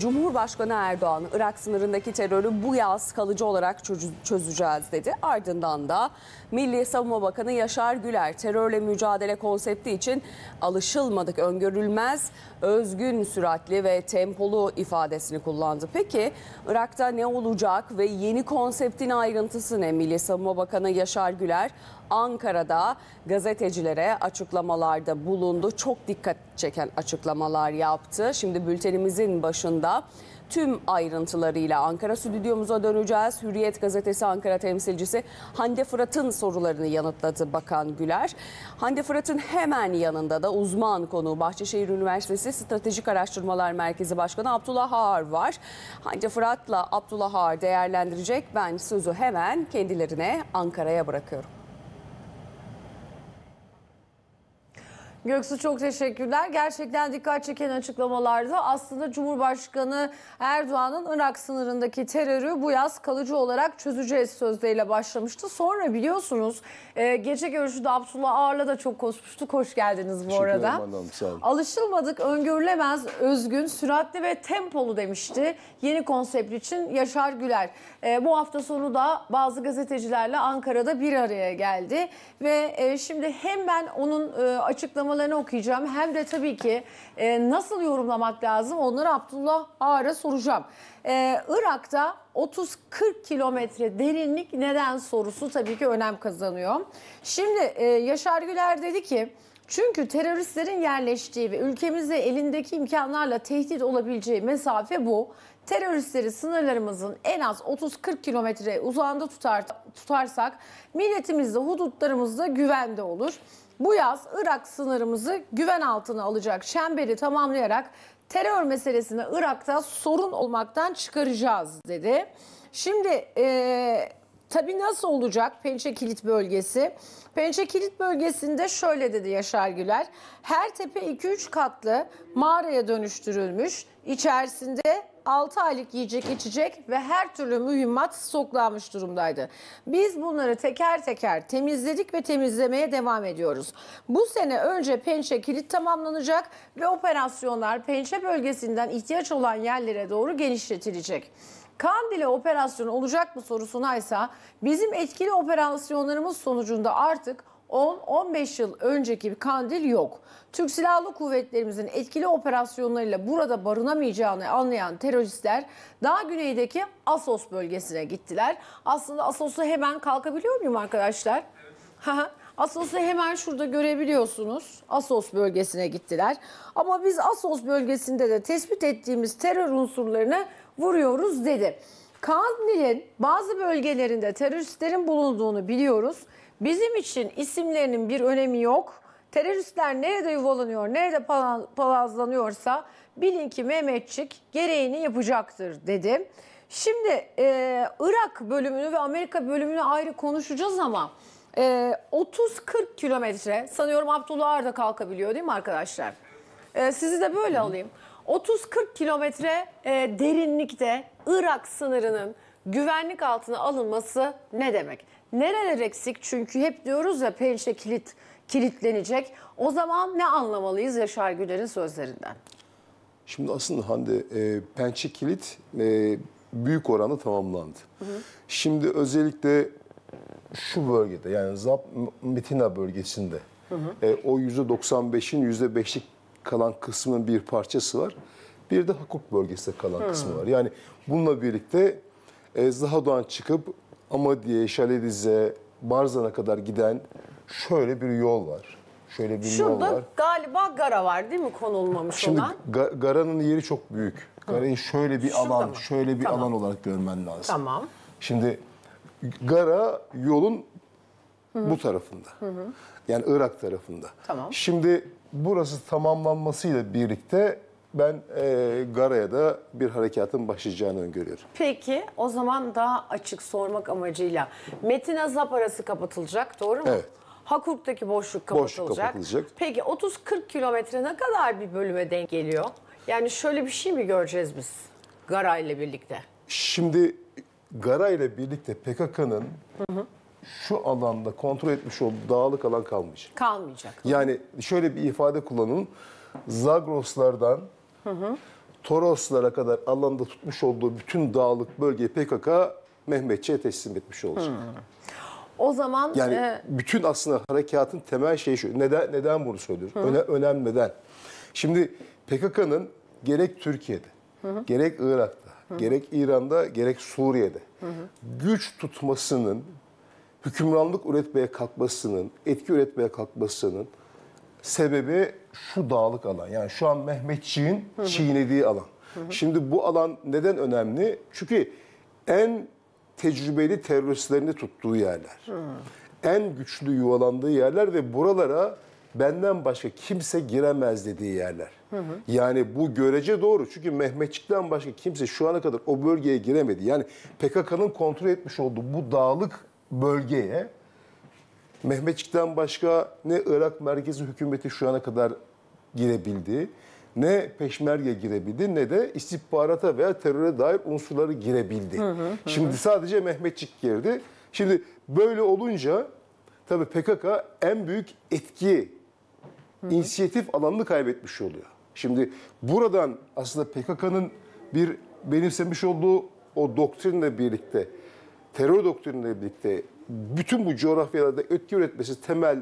Cumhurbaşkanı Erdoğan Irak sınırındaki terörü bu yaz kalıcı olarak çözeceğiz dedi. Ardından da Milli Savunma Bakanı Yaşar Güler terörle mücadele konsepti için alışılmadık, öngörülmez, özgün, süratli ve tempolu ifadesini kullandı. Peki Irak'ta ne olacak ve yeni konseptin ayrıntısı ne? Milli Savunma Bakanı Yaşar Güler Ankara'da gazetecilere açıklamalarda bulundu. Çok dikkat çeken açıklamalar yaptı. Şimdi bültenimizin başında tüm ayrıntılarıyla Ankara stüdyomuza döneceğiz. Hürriyet gazetesi Ankara temsilcisi Hande Fırat'ın sorularını yanıtladı Bakan Güler. Hande Fırat'ın hemen yanında da uzman konu Bahçeşehir Üniversitesi Stratejik Araştırmalar Merkezi Başkanı Abdullah Ağar var. Hande Fırat'la Abdullah Ağar değerlendirecek. Ben sözü hemen kendilerine Ankara'ya bırakıyorum. Göksu çok teşekkürler. Gerçekten dikkat çeken açıklamalarda aslında Cumhurbaşkanı Erdoğan'ın Irak sınırındaki terörü bu yaz kalıcı olarak çözeceğiz sözleriyle başlamıştı. Sonra biliyorsunuz e, gece görüşüde Abdullah Ağar'la da çok konuşmuştuk. Hoş geldiniz bu Teşekkür arada. Ederim, Alışılmadık, öngörülemez, özgün, süratli ve tempolu demişti yeni konsept için Yaşar Güler. E, bu hafta sonu da bazı gazetecilerle Ankara'da bir araya geldi ve e, şimdi hem ben onun e, açıklaması açıklamalarını okuyacağım. Hem de tabii ki e, nasıl yorumlamak lazım onları Abdullah Ağar'a soracağım. E, Irak'ta 30-40 kilometre derinlik neden sorusu tabii ki önem kazanıyor. Şimdi e, Yaşar Güler dedi ki çünkü teröristlerin yerleştiği ve ülkemize elindeki imkanlarla tehdit olabileceği mesafe bu. Teröristleri sınırlarımızın en az 30-40 kilometre uzağında tutar, tutarsak milletimizde hudutlarımızda güvende olur bu yaz Irak sınırımızı güven altına alacak çemberi tamamlayarak terör meselesini Irak'ta sorun olmaktan çıkaracağız dedi. Şimdi e, tabii nasıl olacak Pençe Kilit bölgesi? Pençe Kilit bölgesinde şöyle dedi Yaşar Güler. Her tepe 2-3 katlı mağaraya dönüştürülmüş. İçerisinde 6 aylık yiyecek içecek ve her türlü mühimmat stoklanmış durumdaydı. Biz bunları teker teker temizledik ve temizlemeye devam ediyoruz. Bu sene önce pençe kilit tamamlanacak ve operasyonlar pençe bölgesinden ihtiyaç olan yerlere doğru genişletilecek. Kandil'e operasyonu olacak mı sorusuna ise bizim etkili operasyonlarımız sonucunda artık 10-15 yıl önceki kandil yok. Türk Silahlı Kuvvetlerimizin etkili operasyonlarıyla burada barınamayacağını anlayan teröristler daha güneydeki Asos bölgesine gittiler. Aslında Asos'u hemen kalkabiliyor muyum arkadaşlar? Evet. Asos'u hemen şurada görebiliyorsunuz. Asos bölgesine gittiler. Ama biz Asos bölgesinde de tespit ettiğimiz terör unsurlarını vuruyoruz dedi. Kandil'in bazı bölgelerinde teröristlerin bulunduğunu biliyoruz. Bizim için isimlerinin bir önemi yok teröristler nerede yuvalanıyor, nerede palazlanıyorsa bilin ki Mehmetçik gereğini yapacaktır dedi. Şimdi e, Irak bölümünü ve Amerika bölümünü ayrı konuşacağız ama e, 30-40 kilometre sanıyorum Abdullah Arda kalkabiliyor değil mi arkadaşlar? E, sizi de böyle alayım. 30-40 kilometre e, derinlikte Irak sınırının güvenlik altına alınması ne demek? Nereler eksik? Çünkü hep diyoruz ya pençe kilit kilitlenecek. O zaman ne anlamalıyız Yaşar Güler'in sözlerinden? Şimdi aslında Hande e, pençe kilit e, büyük oranı tamamlandı. Hı hı. Şimdi özellikle şu bölgede yani Zap Metina bölgesinde hı hı. E, o %95'in %5'lik kalan kısmının bir parçası var. Bir de Hakuk bölgesinde kalan hı. kısmı var. Yani bununla birlikte e, doğan çıkıp Amadiye, Şaledize, Barzan'a kadar giden şöyle bir yol var. Şöyle bir Şurada yol var. galiba gara var değil mi konulmamış Şimdi olan? ga- garanın yeri çok büyük. Garayı şöyle bir Şurada alan, mı? şöyle bir Tamam. alan olarak görmen lazım. Tamam. Şimdi gara yolun bu tarafında. Yani Irak tarafında. Tamam. Şimdi burası tamamlanmasıyla birlikte ben eee Gara'ya da bir harekatın başlayacağını öngörüyorum. Peki o zaman daha açık sormak amacıyla Metin Azap arası kapatılacak doğru mu? Evet. Hakuk'taki boşluk kapatılacak. Boşluk kapatılacak. Peki 30-40 kilometre ne kadar bir bölüme denk geliyor? Yani şöyle bir şey mi göreceğiz biz Gara ile birlikte? Şimdi Gara ile birlikte PKK'nın şu alanda kontrol etmiş olduğu dağlık alan kalmış. Kalmayacak. Yani şöyle bir ifade kullanın. Zagroslardan Toroslara kadar alanda tutmuş olduğu bütün dağlık bölgeyi PKK Mehmetçi'ye teslim etmiş olacak. Hmm. O zaman yani e... bütün aslında harekatın temel şeyi şu. Neden neden bunu söylüyorum? Öne, önem neden? Şimdi PKK'nın gerek Türkiye'de, hı hı. gerek Irak'ta, hı hı. gerek İran'da, gerek Suriye'de hı hı. güç tutmasının, hükümranlık üretmeye kalkmasının, etki üretmeye kalkmasının sebebi şu dağlık alan. Yani şu an Mehmetçiğin çiğnediği alan. Hı hı. Şimdi bu alan neden önemli? Çünkü en tecrübeli teröristlerini tuttuğu yerler. Hmm. En güçlü yuvalandığı yerler ve buralara benden başka kimse giremez dediği yerler. Hı hı. Yani bu görece doğru. Çünkü Mehmetçik'ten başka kimse şu ana kadar o bölgeye giremedi. Yani PKK'nın kontrol etmiş olduğu bu dağlık bölgeye Mehmetçik'ten başka ne Irak merkezi hükümeti şu ana kadar girebildi ne peşmerge girebildi ne de istihbarata veya teröre dair unsurları girebildi. Hı hı, hı. Şimdi sadece Mehmetçik girdi. Şimdi böyle olunca tabii PKK en büyük etki, hı hı. inisiyatif alanını kaybetmiş oluyor. Şimdi buradan aslında PKK'nın bir benimsemiş olduğu o doktrinle birlikte, terör doktrinle birlikte bütün bu coğrafyalarda etki üretmesi temel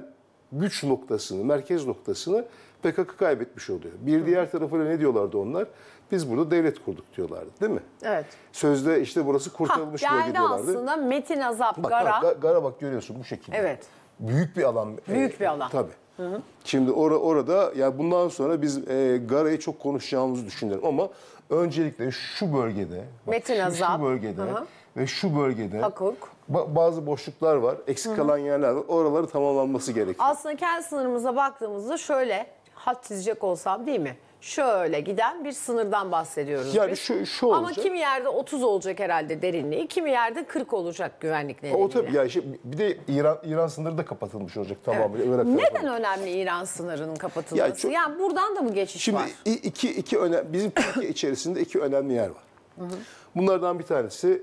güç noktasını, merkez noktasını PKK kaybetmiş oluyor. Bir diğer tarafıyla ne diyorlardı onlar? Biz burada devlet kurduk diyorlardı değil mi? Evet. Sözde işte burası kurtarılmış ha, diye gidiyorlardı. aslında Metin Azap bak, Gara. Gara, Gara bak görüyorsun bu şekilde. Evet. Büyük bir alan. Büyük e, bir alan. Tabii. Hı hı. Şimdi or orada ya yani bundan sonra biz e, Gara'yı çok konuşacağımızı düşünüyorum ama öncelikle şu bölgede bak, Metin Azap. şu bölgede hı hı. ve şu bölgede Hakuk. bazı boşluklar var, eksik kalan yerler var. Oraları tamamlanması gerekiyor. Aslında kendi sınırımıza baktığımızda şöyle hat çizecek olsam değil mi? Şöyle giden bir sınırdan bahsediyoruz Yani şu, şu olacak. Ama kimi yerde 30 olacak herhalde derinliği, kimi yerde 40 olacak güvenlik nedeniyle? O tabii yani şimdi bir de İran İran sınırı da kapatılmış olacak tamamıyla. Evet. Irak Neden tarafı. önemli İran sınırının kapatılması? Ya çok- yani buradan da mı geçiş Şimdi var? i- iki iki öne bizim Türkiye içerisinde iki önemli yer var. Bunlardan bir tanesi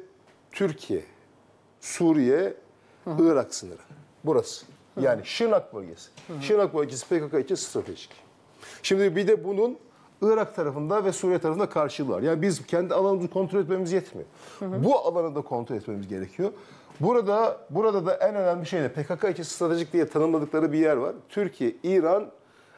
Türkiye, Suriye, Irak sınırı. Burası. Yani Şırnak bölgesi. Şırnak bölgesi PKK için stratejik. Şimdi bir de bunun Irak tarafında ve Suriye tarafında karşılığı var. Yani biz kendi alanımızı kontrol etmemiz yetmiyor. Hı hı. Bu alanı da kontrol etmemiz gerekiyor. Burada burada da en önemli şey de PKK için stratejik diye tanımladıkları bir yer var. Türkiye, İran,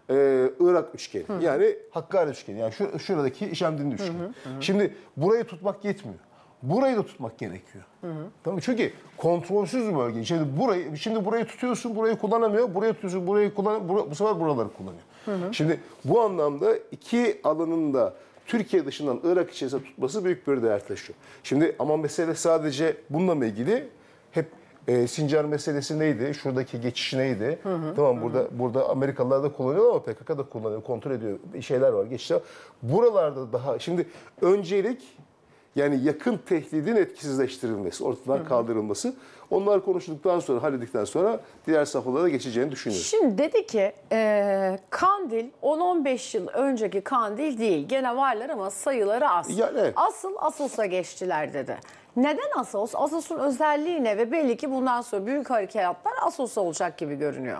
e, Irak üçgeni. Hı hı. Yani Hakkari üçgeni. Yani şur şuradaki İşemdinli üçgeni. Hı hı hı. Şimdi burayı tutmak yetmiyor. Burayı da tutmak gerekiyor. Hı hı. Tamam çünkü kontrolsüz bir bölge. Şimdi burayı şimdi burayı tutuyorsun, burayı kullanamıyor. Burayı tutuyorsun, burayı kullan bura, bu sefer buraları kullanıyor. Hı hı. Şimdi bu anlamda iki alanın da Türkiye dışından Irak içerisinde tutması büyük bir değer taşıyor. Şimdi ama mesele sadece bununla ilgili hep e, Sincar meselesi neydi? Şuradaki geçiş neydi? Hı hı, tamam hı. burada burada Amerikalılar da kullanıyor ama PKK da kullanıyor, kontrol ediyor şeyler var geçişler. Buralarda daha şimdi öncelik yani yakın tehdidin etkisizleştirilmesi, ortadan hı kaldırılması. Onlar konuşulduktan sonra, halledikten sonra diğer safhalara geçeceğini düşünüyorum. Şimdi dedi ki e, Kandil 10-15 yıl önceki Kandil değil. Gene varlar ama sayıları az. Yani, Asıl Asos'a geçtiler dedi. Neden Asos? Asos'un özelliği ne ve belli ki bundan sonra büyük harekatlar asos olacak gibi görünüyor.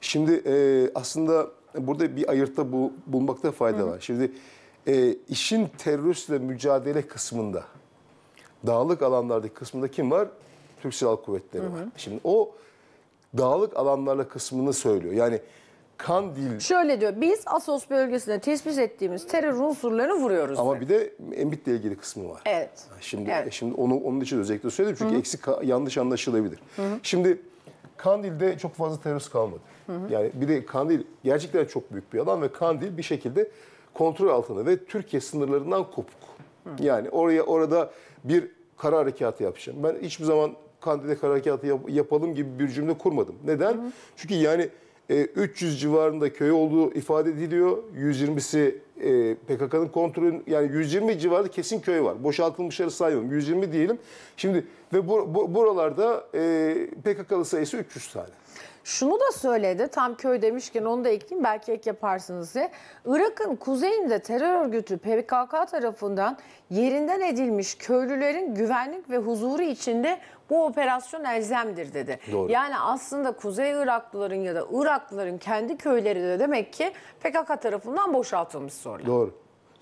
Şimdi e, aslında burada bir ayırtta bu, bulmakta fayda hı var. Şimdi e, işin teröristle mücadele kısmında dağlık alanlardaki kısmında kim var? Türk Silahlı Kuvvetleri hı hı. var. Şimdi o dağlık alanlarla kısmını söylüyor. Yani Kandil... Şöyle diyor, biz Asos bölgesinde tespit ettiğimiz terör unsurlarını vuruyoruz. Ama bir de Enbit'le ilgili kısmı var. Evet. Şimdi evet. E, şimdi onu onun için özellikle söyledim çünkü Hı -hı. eksik yanlış anlaşılabilir. Hı -hı. Şimdi Kandil'de çok fazla terörist kalmadı. Hı -hı. Yani bir de Kandil gerçekten çok büyük bir alan ve Kandil bir şekilde kontrol altında ve Türkiye sınırlarından kopuk. Hı. Yani oraya orada bir kara harekatı yapacağım. Ben hiçbir zaman Kandil'de kara harekatı yap, yapalım gibi bir cümle kurmadım. Neden? Hı. Çünkü yani e, 300 civarında köy olduğu ifade ediliyor. 120'si e, PKK'nın kontrolü yani 120 civarında kesin köy var. Boşaltılmışları sayalım. 120 diyelim. Şimdi ve bu, bu, buralarda e, PKK'lı sayısı 300 tane. Şunu da söyledi tam köy demişken onu da ekleyeyim belki ek yaparsınız diye. Irak'ın kuzeyinde terör örgütü PKK tarafından yerinden edilmiş köylülerin güvenlik ve huzuru içinde bu operasyon elzemdir dedi. Doğru. Yani aslında Kuzey Iraklıların ya da Iraklıların kendi köyleri de demek ki PKK tarafından boşaltılmış sonra. Doğru.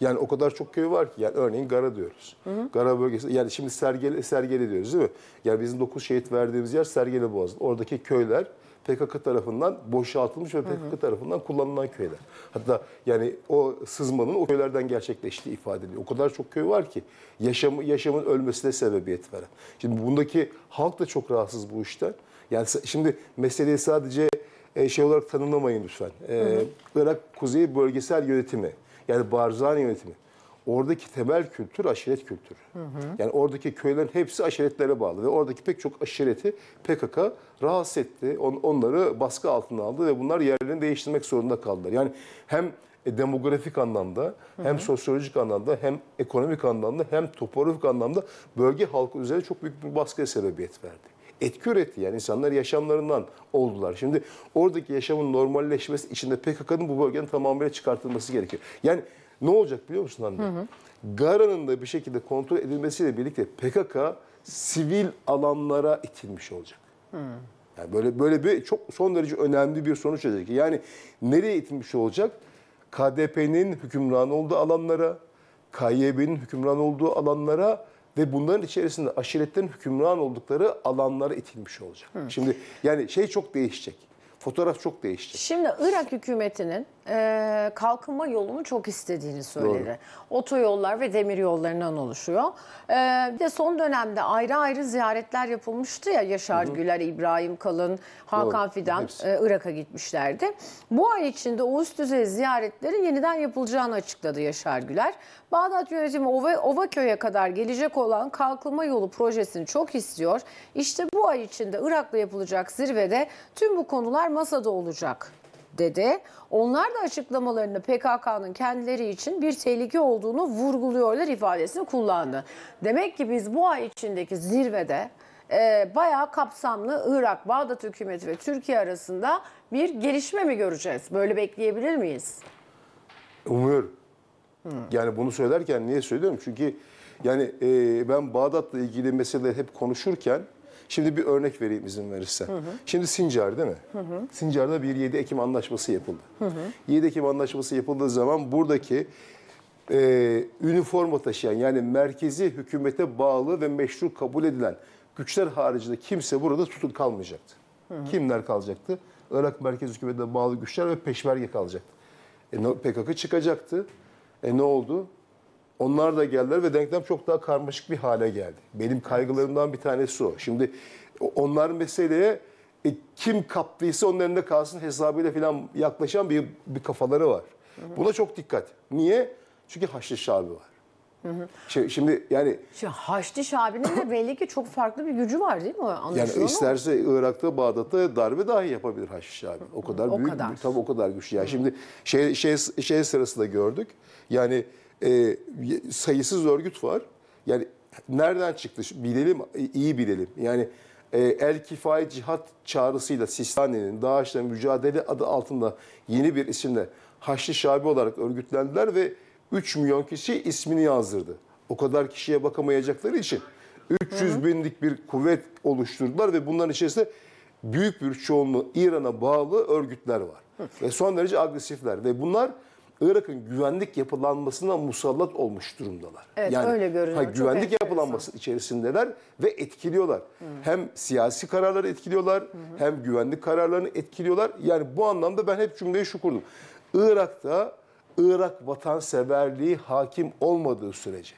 Yani o kadar çok köy var ki. Yani örneğin Gara diyoruz. Hı hı. Gara bölgesi. Yani şimdi Sergele, Sergele diyoruz değil mi? Yani bizim 9 şehit verdiğimiz yer Sergele Boğazı. Oradaki köyler PKK tarafından boşaltılmış ve PKK hı hı. tarafından kullanılan köyler. Hatta yani o sızmanın o köylerden gerçekleştiği ifade ediliyor. O kadar çok köy var ki yaşamı, yaşamın ölmesine sebebiyet veren. Şimdi bundaki halk da çok rahatsız bu işten. Yani şimdi meseleyi sadece e, şey olarak tanımlamayın lütfen. Ee, Irak Kuzey Bölgesel Yönetimi yani Barzani Yönetimi oradaki temel kültür aşiret kültürü. Hı hı. Yani oradaki köylerin hepsi aşiretlere bağlı ve oradaki pek çok aşireti PKK rahatsız etti. On, onları baskı altına aldı ve bunlar yerlerini değiştirmek zorunda kaldılar. Yani hem e, demografik anlamda, hem hı hı. sosyolojik anlamda, hem ekonomik anlamda, hem topografik anlamda bölge halkı üzerine çok büyük bir baskıya sebebiyet verdi. Etki üretti yani insanlar yaşamlarından oldular. Şimdi oradaki yaşamın normalleşmesi içinde PKK'nın bu bölgenin tamamıyla çıkartılması gerekiyor. Yani ne olacak biliyor musun Hande? Gara'nın da bir şekilde kontrol edilmesiyle birlikte PKK sivil alanlara itilmiş olacak. Hı. Yani böyle böyle bir çok son derece önemli bir sonuç olacak. Yani nereye itilmiş olacak? KDP'nin hükümran olduğu alanlara, KYB'nin hükümran olduğu alanlara ve bunların içerisinde aşiretlerin hükümran oldukları alanlara itilmiş olacak. Hı. Şimdi yani şey çok değişecek. Fotoğraf çok değişecek. Şimdi Irak hükümetinin e, kalkınma yolunu çok istediğini söyledi. Doğru. Otoyollar ve demir yollarından oluşuyor. E, bir de son dönemde ayrı ayrı ziyaretler yapılmıştı ya Yaşar hı hı. Güler, İbrahim Kalın, Hakan Doğru. Fidan e, Irak'a gitmişlerdi. Bu ay içinde o düzey ziyaretlerin yeniden yapılacağını açıkladı Yaşar Güler. Bağdat yönetimi Ova, Ovaköy'e kadar gelecek olan kalkınma yolu projesini çok istiyor. İşte bu ay içinde Irak'la yapılacak zirvede tüm bu konular masada olacak dedi. Onlar da açıklamalarını PKK'nın kendileri için bir tehlike olduğunu vurguluyorlar ifadesini kullandı. Demek ki biz bu ay içindeki zirvede e, bayağı kapsamlı Irak, Bağdat hükümeti ve Türkiye arasında bir gelişme mi göreceğiz? Böyle bekleyebilir miyiz? Umuyorum. Yani bunu söylerken niye söylüyorum? Çünkü yani e, ben Bağdat'la ilgili meseleleri hep konuşurken Şimdi bir örnek vereyim izin verirse. Hı hı. Şimdi Sincar değil mi? Hı hı. Sincar'da bir 7 Ekim anlaşması yapıldı. Hı hı. 7 Ekim anlaşması yapıldığı zaman buradaki e, üniforma taşıyan yani merkezi hükümete bağlı ve meşru kabul edilen güçler haricinde kimse burada tutuk kalmayacaktı. Hı hı. Kimler kalacaktı? Irak merkez hükümetine bağlı güçler ve peşmerge kalacaktı. E, PKK çıkacaktı. E ne oldu? Onlar da geldiler ve denklem çok daha karmaşık bir hale geldi. Benim kaygılarımdan bir tanesi o. Şimdi onlar meseleye e, kim kaptıysa onun elinde kalsın hesabıyla falan yaklaşan bir, bir kafaları var. Hı hı. Buna çok dikkat. Niye? Çünkü Haşlı Şabi var. Hı hı. Şimdi, yani... Şimdi Haçlı Şabi'nin de belli ki çok farklı bir gücü var değil mi? Anlaşılan yani isterse mı? Irak'ta, Bağdat'ta darbe dahi yapabilir Haçlı Şabi. O kadar o büyük, kadar. tabii o kadar güçlü. Yani hı. şimdi şey, şey, şey sırasında gördük. Yani e, sayısız örgüt var. Yani nereden çıktı? Bilelim, iyi bilelim. Yani e, El Kifai Cihat çağrısıyla Sistani'nin DAEŞ'le mücadele adı altında yeni bir isimle Haçlı Şabi olarak örgütlendiler ve 3 milyon kişi ismini yazdırdı. O kadar kişiye bakamayacakları için 300 hı hı. binlik bir kuvvet oluşturdular ve bunların içerisinde büyük bir çoğunluğu İran'a bağlı örgütler var. Hı. Ve son derece agresifler ve bunlar Irak'ın güvenlik yapılanmasına musallat olmuş durumdalar. Evet yani, öyle görünüyor. Ha, güvenlik yapılanması içerisindeler ve etkiliyorlar. Hı. Hem siyasi kararları etkiliyorlar hı hı. hem güvenlik kararlarını etkiliyorlar. Yani bu anlamda ben hep cümleyi şu kurdum. Irak'ta Irak vatanseverliği hakim olmadığı sürece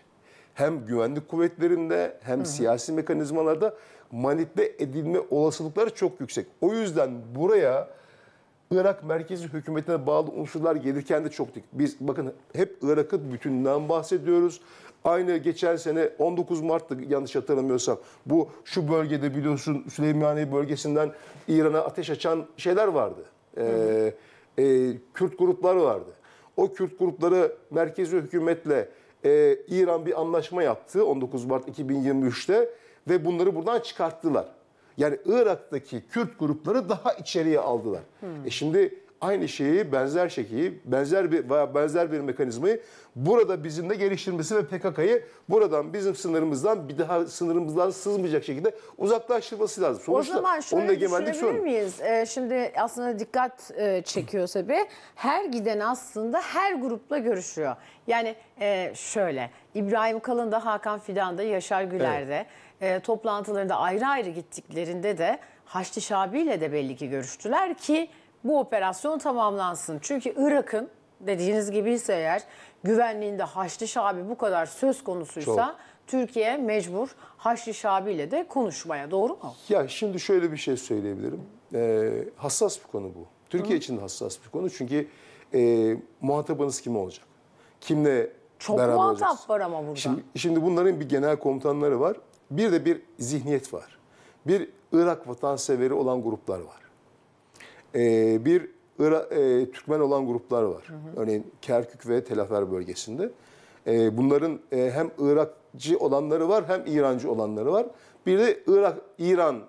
hem güvenlik kuvvetlerinde hem hı hı. siyasi mekanizmalarda manipüle edilme olasılıkları çok yüksek. O yüzden buraya Irak merkezi hükümetine bağlı unsurlar gelirken de çok dikkat. Biz bakın hep Irak'ın bütününden bahsediyoruz. Aynı geçen sene 19 Mart'ta yanlış hatırlamıyorsam bu şu bölgede biliyorsun Süleymaniye bölgesinden İran'a ateş açan şeyler vardı. Ee, e, Kürt grupları vardı. O Kürt grupları merkezi hükümetle e, İran bir anlaşma yaptı 19 Mart 2023'te ve bunları buradan çıkarttılar. Yani Irak'taki Kürt grupları daha içeriye aldılar. Hmm. E şimdi aynı şeyi benzer şekilde benzer bir benzer bir mekanizmayı burada bizim geliştirmesi ve PKK'yı buradan bizim sınırımızdan bir daha sınırımızdan sızmayacak şekilde uzaklaştırması lazım. Sonuçta o zaman şöyle onun miyiz? Ee, şimdi aslında dikkat e, çekiyor tabii. Her giden aslında her grupla görüşüyor. Yani e, şöyle İbrahim Kalın'da, Hakan Fidan'da, Yaşar Güler'de. Evet e, toplantılarında ayrı ayrı gittiklerinde de Haçlı Şabi ile de belli ki görüştüler ki bu operasyon tamamlansın. Çünkü Irak'ın dediğiniz gibi ise eğer güvenliğinde Haçlı Şabi bu kadar söz konusuysa Çok. Türkiye mecbur Haçlı Şabi ile de konuşmaya doğru mu? Ya şimdi şöyle bir şey söyleyebilirim. Ee, hassas bir konu bu. Türkiye Hı. için hassas bir konu çünkü e, muhatabınız kim olacak? Kimle çok beraber muhatap olacağız? var ama burada. Şimdi, şimdi bunların bir genel komutanları var. Bir de bir zihniyet var. Bir Irak vatanseveri olan gruplar var. Ee, bir Irak, e, Türkmen olan gruplar var. Hı hı. Örneğin Kerkük ve Telafer bölgesinde. E, bunların e, hem Irakçı olanları var hem İrancı olanları var. Bir de Irak İran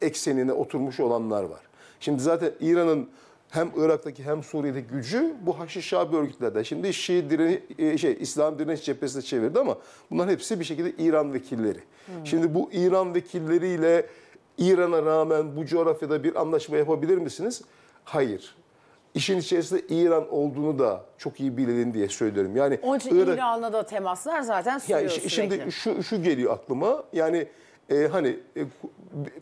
eksenine oturmuş olanlar var. Şimdi zaten İran'ın hem Irak'taki hem Suriye'deki gücü bu Haçlı Şabi örgütlerde. Şimdi Şii direni, e, şey, İslam direniş cephesine çevirdi ama bunlar hepsi bir şekilde İran vekilleri. Hmm. Şimdi bu İran vekilleriyle İran'a rağmen bu coğrafyada bir anlaşma yapabilir misiniz? Hayır. İşin içerisinde İran olduğunu da çok iyi bilin diye söylüyorum. Yani Onun için Irak... İran'la da temaslar zaten sürüyor yani sürekli. Şimdi şu, şu geliyor aklıma. Yani e, hani e,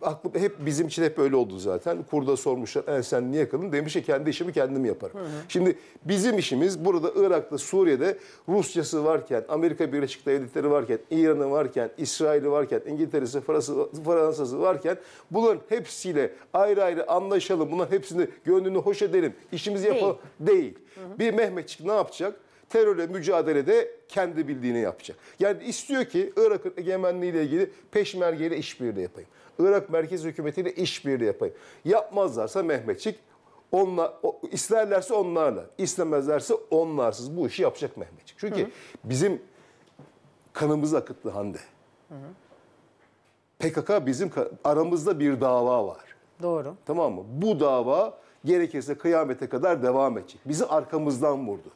aklım hep bizim için hep öyle oldu zaten. Kurda sormuşlar e, sen niye kalın? Demiş ki kendi işimi kendim yaparım. Hı hı. Şimdi bizim işimiz burada Irak'ta Suriye'de Rusya'sı varken, Amerika Birleşik Devletleri varken, İran'ı varken, İsrail'i varken, İngiltere'si, Fransa'sı varken bunların hepsiyle ayrı ayrı anlaşalım. Bunların hepsini gönlünü hoş edelim. İşimizi yapalım. Değil. Değil. Hı hı. Bir Mehmetçik ne yapacak? terörle mücadelede kendi bildiğini yapacak. Yani istiyor ki Irak'ın egemenliğiyle ilgili peşmergeyle işbirliği yapayım. Irak merkez hükümetiyle işbirliği yapayım. Yapmazlarsa Mehmetçik onla, isterlerse onlarla, istemezlerse onlarsız bu işi yapacak Mehmetçik. Çünkü hı hı. bizim kanımız akıttı Hande. Hı hı. PKK bizim aramızda bir dava var. Doğru. Tamam mı? Bu dava gerekirse kıyamete kadar devam edecek. Bizi arkamızdan vurdu.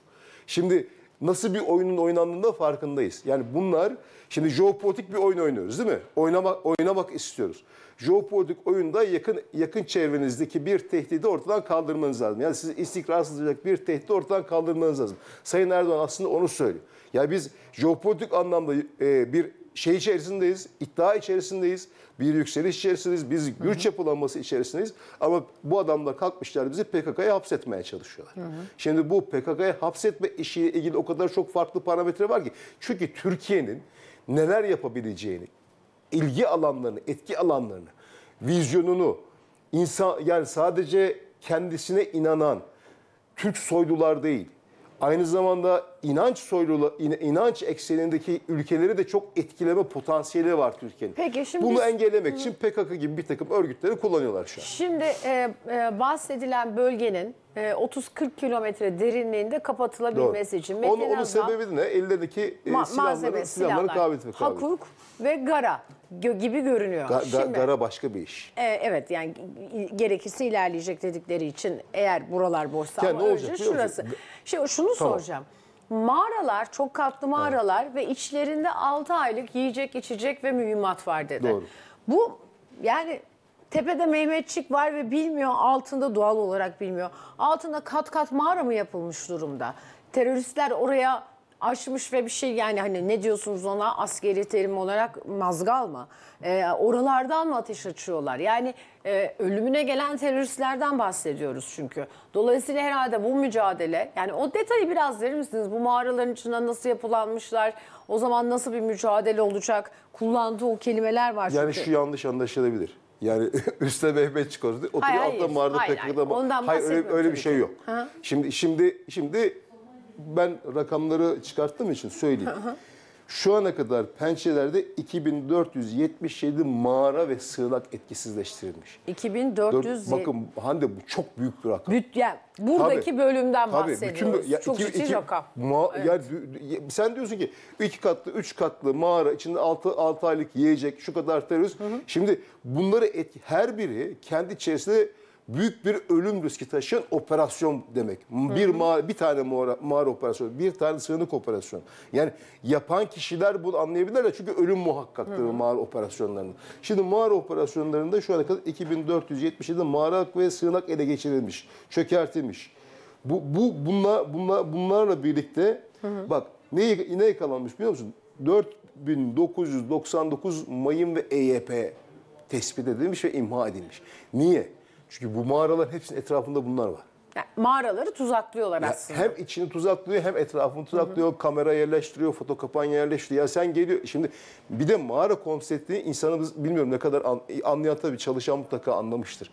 Şimdi nasıl bir oyunun oynandığında farkındayız. Yani bunlar şimdi jeopolitik bir oyun oynuyoruz değil mi? Oynamak oynamak istiyoruz. Jeopolitik oyunda yakın yakın çevrenizdeki bir tehdidi ortadan kaldırmanız lazım. Yani sizi istikrarsızlayacak bir tehdidi ortadan kaldırmanız lazım. Sayın Erdoğan aslında onu söylüyor. Ya yani biz jeopolitik anlamda e, bir şey içerisindeyiz, iddia içerisindeyiz, bir yükseliş içerisindeyiz, biz güç hı hı. yapılanması içerisindeyiz. Ama bu adamlar kalkmışlar bizi PKK'ya hapsetmeye çalışıyorlar. Hı hı. Şimdi bu PKK'ya hapsetme işiyle ilgili o kadar çok farklı parametre var ki. Çünkü Türkiye'nin neler yapabileceğini, ilgi alanlarını, etki alanlarını, vizyonunu, insan yani sadece kendisine inanan Türk soylular değil, aynı zamanda inanç soylu inanç eksenindeki ülkeleri de çok etkileme potansiyeli var Türkiye'nin. Peki şimdi bunu biz... engellemek için PKK gibi bir takım örgütleri kullanıyorlar şu an. Şimdi e, e, bahsedilen bölgenin 30-40 ee, kilometre derinliğinde kapatılabilmesi Doğru. için. Onun, onun sebebi ne? Ellerindeki e, Ma- silahları, silahları silahlar, kahve hakuk ve gara gibi görünüyor. Ga- ga- Şimdi- Gara başka bir iş. e, evet yani gerekirse ilerleyecek dedikleri için eğer buralar boşsa Ya ama ne olacak, önce şurası. Şey, şunu Tamam. soracağım. Mağaralar, çok katlı mağaralar ve içlerinde 6 aylık yiyecek, içecek ve mühimmat var dedi. Doğru. Bu yani Tepede Mehmetçik var ve bilmiyor altında doğal olarak bilmiyor. Altında kat kat mağara mı yapılmış durumda? Teröristler oraya aşmış ve bir şey yani hani ne diyorsunuz ona askeri terim olarak mazgal mı? E, oralardan mı ateş açıyorlar? Yani e, ölümüne gelen teröristlerden bahsediyoruz çünkü. Dolayısıyla herhalde bu mücadele yani o detayı biraz verir misiniz? Bu mağaraların içinden nasıl yapılanmışlar? O zaman nasıl bir mücadele olacak? Kullandığı o kelimeler var. çünkü. Yani şu yanlış anlaşılabilir. Yani üste Mehmet çıkıyoruz. Oturuyor hayır, hayır, altta Marda hayır, Hayır, Ondan hayır öyle, öyle bir şey yok. Hı. Şimdi şimdi şimdi ben rakamları çıkarttığım için söyleyeyim. Hı hı. Şu ana kadar pençelerde 2477 mağara ve sığınak etkisizleştirilmiş. 2400 Dört, bakın Hande bu çok büyük bir rakam. Büt, yani buradaki tabii, bölümden tabii, bahsediyoruz. Bütün, ya, çok küçük rakam. evet. yani, sen diyorsun ki iki katlı, üç katlı mağara içinde 6, altı aylık yiyecek, şu kadar terörist. Şimdi bunları etki, her biri kendi içerisinde büyük bir ölüm riski taşıyan operasyon demek. Bir mağara, bir tane mağara, mağara operasyonu, bir tane sığınak operasyonu. Yani yapan kişiler bunu anlayabilirler çünkü ölüm muhakkaktır Hı-hı. mağara operasyonlarının. Şimdi mağara operasyonlarında şu ana kadar 2477 mağara ve sığınak ele geçirilmiş, çökertilmiş. Bu, bu bunla, bunla, bunlarla birlikte Hı-hı. bak ne, ne yakalanmış biliyor musun? 4999 mayın ve EYP tespit edilmiş ve imha edilmiş. Niye? Çünkü bu mağaraların hepsinin etrafında bunlar var. Yani mağaraları tuzaklıyorlar Ya aslında. hem içini tuzaklıyor hem etrafını tuzaklıyor. Kamera yerleştiriyor, foto fotokapan yerleştiriyor. Ya sen geliyor şimdi bir de mağara konsepti insanımız bilmiyorum ne kadar an- anlayan tabii çalışan mutlaka anlamıştır.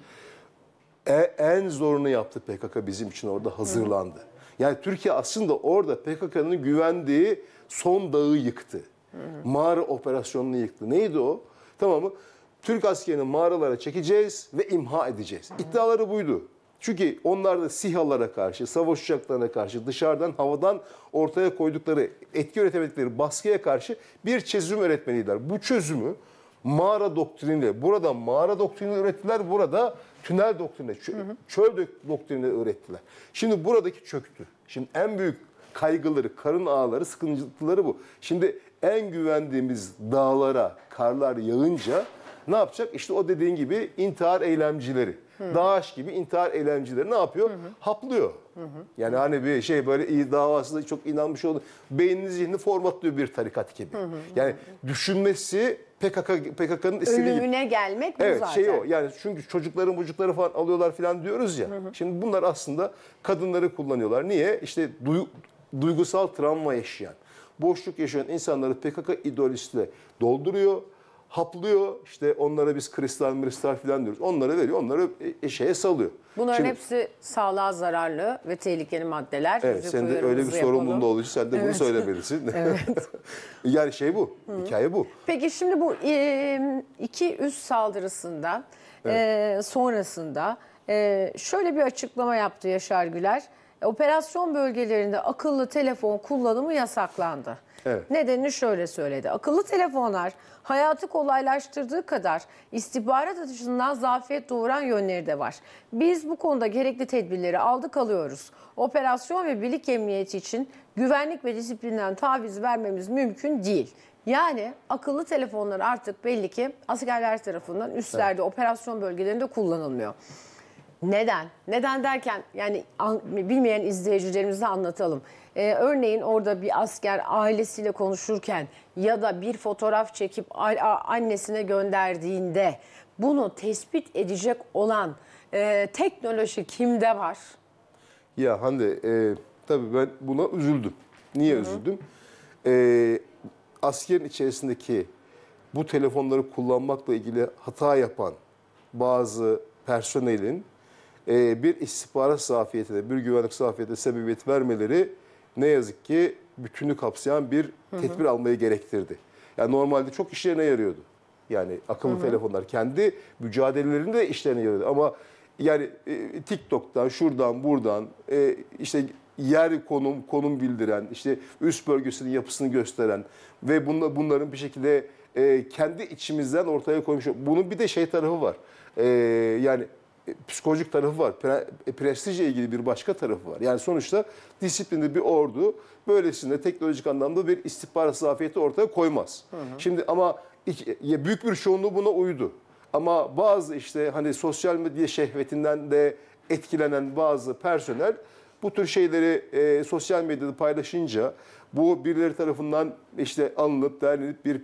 E- en zorunu yaptı PKK bizim için orada hazırlandı. Yani Türkiye aslında orada PKK'nın güvendiği son dağı yıktı. Mağara operasyonunu yıktı. Neydi o? Tamam mı? Türk askerini mağaralara çekeceğiz ve imha edeceğiz. İddiaları buydu. Çünkü onlar da SİHA'lara karşı, savaş uçaklarına karşı, dışarıdan, havadan ortaya koydukları, etki üretemedikleri baskıya karşı bir çözüm öğretmeniydiler. Bu çözümü mağara doktriniyle, burada mağara doktrini ürettiler. burada tünel doktrini, çöl doktrini ürettiler. Şimdi buradaki çöktü. Şimdi en büyük kaygıları, karın ağları, sıkıntıları bu. Şimdi en güvendiğimiz dağlara karlar yağınca ne yapacak? İşte o dediğin gibi intihar eylemcileri. Hı. DAEŞ gibi intihar eylemcileri ne yapıyor? Hı hı. Haplıyor. Hı hı. Yani hani bir şey böyle iyi davasında çok inanmış oldu. Beynini zihni formatlıyor bir tarikat gibi. Hı hı. Yani düşünmesi PKK PKK'nın istediği Ölümüne gibi. gelmek bu evet, şey zaten. şey o. Yani çünkü çocukların çocukları falan alıyorlar falan diyoruz ya. Hı hı. Şimdi bunlar aslında kadınları kullanıyorlar. Niye? İşte duy, duygusal travma yaşayan, boşluk yaşayan insanları PKK ideolojisiyle dolduruyor haplıyor. İşte onlara biz kristal mristal filan diyoruz. Onlara veriyor, onları e, e, şeye salıyor. Bunların Şimdi, hepsi sağlığa zararlı ve tehlikeli maddeler. Evet, sen de öyle bir sorumluluğun olduğu için sen de evet. bunu söylemelisin. evet. yani şey bu, Hı. hikaye bu. Peki şimdi bu e, iki üst saldırısında evet. e, sonrasında e, şöyle bir açıklama yaptı Yaşar Güler. Operasyon bölgelerinde akıllı telefon kullanımı yasaklandı. Evet. Nedenini şöyle söyledi. Akıllı telefonlar hayatı kolaylaştırdığı kadar istihbarat açısından zafiyet doğuran yönleri de var. Biz bu konuda gerekli tedbirleri aldık alıyoruz. Operasyon ve birlik emniyeti için güvenlik ve disiplinden taviz vermemiz mümkün değil. Yani akıllı telefonlar artık belli ki askerler tarafından üstlerde evet. operasyon bölgelerinde kullanılmıyor. Neden? Neden derken yani bilmeyen izleyicilerimize anlatalım. Ee, örneğin orada bir asker ailesiyle konuşurken ya da bir fotoğraf çekip annesine gönderdiğinde bunu tespit edecek olan e, teknoloji kimde var? Ya Hande e, tabii ben buna üzüldüm. Niye Hı -hı. üzüldüm? E, askerin içerisindeki bu telefonları kullanmakla ilgili hata yapan bazı personelin e, bir istihbarat zafiyetine, bir güvenlik zafiyetine sebebiyet vermeleri ne yazık ki bütünü kapsayan bir tedbir almayı gerektirdi. Yani normalde çok işlerine yarıyordu. Yani akıllı hı hı. telefonlar kendi mücadelelerinde işlerine yarıyordu. Ama yani e, TikTok'tan, şuradan, buradan e, işte yer konum, konum bildiren, işte üst bölgesinin yapısını gösteren ve bunla, bunların bir şekilde e, kendi içimizden ortaya koymuş. Bunun bir de şey tarafı var. E, yani e, psikolojik tarafı var. Pre, e, prestijle ilgili bir başka tarafı var. Yani sonuçta disiplinli bir ordu böylesinde teknolojik anlamda bir istihbarat zafiyeti ortaya koymaz. Hı hı. Şimdi ama iki, büyük bir çoğunluğu buna uydu. Ama bazı işte hani sosyal medya şehvetinden de etkilenen bazı personel bu tür şeyleri e, sosyal medyada paylaşınca bu birileri tarafından işte alınıp derlenip bir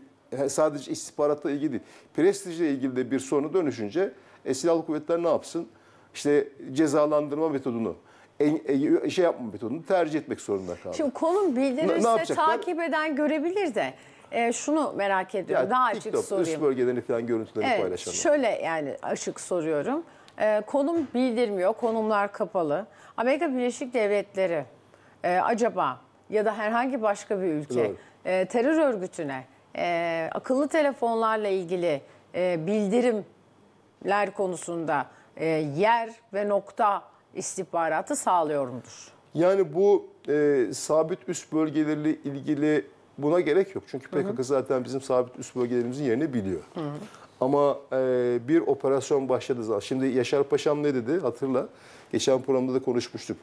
sadece istihbaratla ilgili değil, prestijle ilgili de bir soruna dönüşünce e, silahlı kuvvetler ne yapsın? İşte cezalandırma metodunu en, en, şey yapma metodunu tercih etmek zorunda kaldı. Şimdi konum bildirirse takip eden görebilir de e, şunu merak ediyorum. Yani, daha TikTok, açık sorayım. Üst bölgelerini falan görüntülerini evet, paylaşanlar. Şöyle yani açık soruyorum. E, konum bildirmiyor. Konumlar kapalı. Amerika Birleşik Devletleri e, acaba ya da herhangi başka bir ülke e, terör örgütüne e, akıllı telefonlarla ilgili e, bildirim ler konusunda e, yer ve nokta istihbaratı sağlıyor mudur? Yani bu e, sabit üst bölgeleriyle ilgili buna gerek yok. Çünkü PKK hı hı. zaten bizim sabit üst bölgelerimizin yerini biliyor. Hı hı. Ama e, bir operasyon başladı zaten. Şimdi Yaşar Paşam ne dedi hatırla. Geçen programda da konuşmuştuk.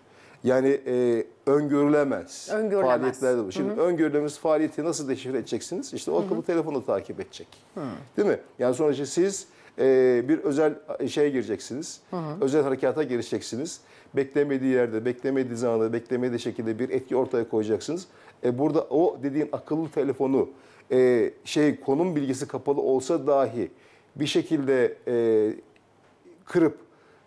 Yani e, öngörülemez, öngörülemez. faaliyetler de var. Şimdi öngörülemez faaliyeti nasıl deşifre edeceksiniz? İşte o akıllı telefonla takip edecek. Hı. Değil mi? Yani sonuçta siz e, bir özel şeye gireceksiniz. Hı hı. Özel harekata girişeceksiniz, Beklemediği yerde, beklemediği zamanda, beklemediği şekilde bir etki ortaya koyacaksınız. E, burada o dediğin akıllı telefonu e, şey konum bilgisi kapalı olsa dahi bir şekilde e, kırıp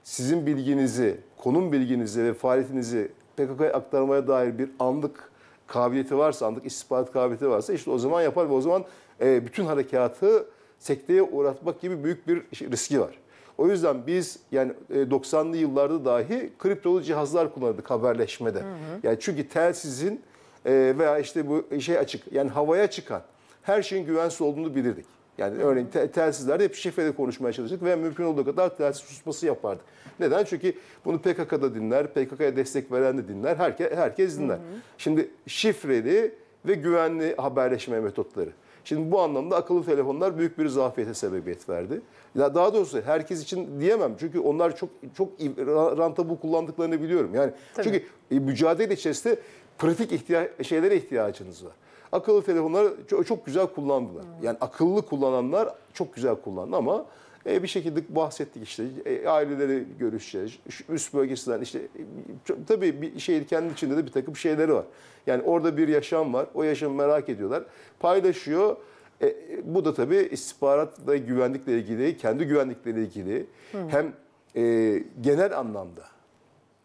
sizin bilginizi, konum bilginizi ve faaliyetinizi PKK'ya aktarmaya dair bir anlık kabiliyeti varsa, anlık istihbarat kabiliyeti varsa işte o zaman yapar ve o zaman e, bütün harekatı sekteye uğratmak gibi büyük bir şey, riski var. O yüzden biz yani 90'lı e, yıllarda dahi kriptolu cihazlar kullanırdık haberleşmede. Hı hı. Yani çünkü telsizin e, veya işte bu şey açık yani havaya çıkan her şeyin güvensiz olduğunu bilirdik. Yani örneğin telsizlerde hep şifreli konuşmaya çalıştık ve mümkün olduğu kadar telsiz susması yapardık. Neden? Çünkü bunu PKK'da dinler, PKK'ya destek veren de dinler, herke herkes dinler. Hı hı. Şimdi şifreli ve güvenli haberleşme metotları. Şimdi bu anlamda akıllı telefonlar büyük bir zafiyete sebebiyet verdi. Ya daha doğrusu herkes için diyemem. Çünkü onlar çok çok rantabu kullandıklarını biliyorum. Yani Tabii. çünkü e, mücadele içerisinde pratik ihtiya şeylere ihtiyacınız var. Akıllı telefonları çok, çok güzel kullandılar. Hmm. Yani akıllı kullananlar çok güzel kullandı ama e, bir şekilde bahsettik işte e, aileleri görüşeceğiz. üst bölgesinden işte e, çok, tabii bir şehir kendi içinde de bir takım şeyleri var. Yani orada bir yaşam var. O yaşamı merak ediyorlar. Paylaşıyor. E, bu da tabii istihbaratla güvenlikle ilgili, kendi güvenlikle ilgili Hı. hem e, genel anlamda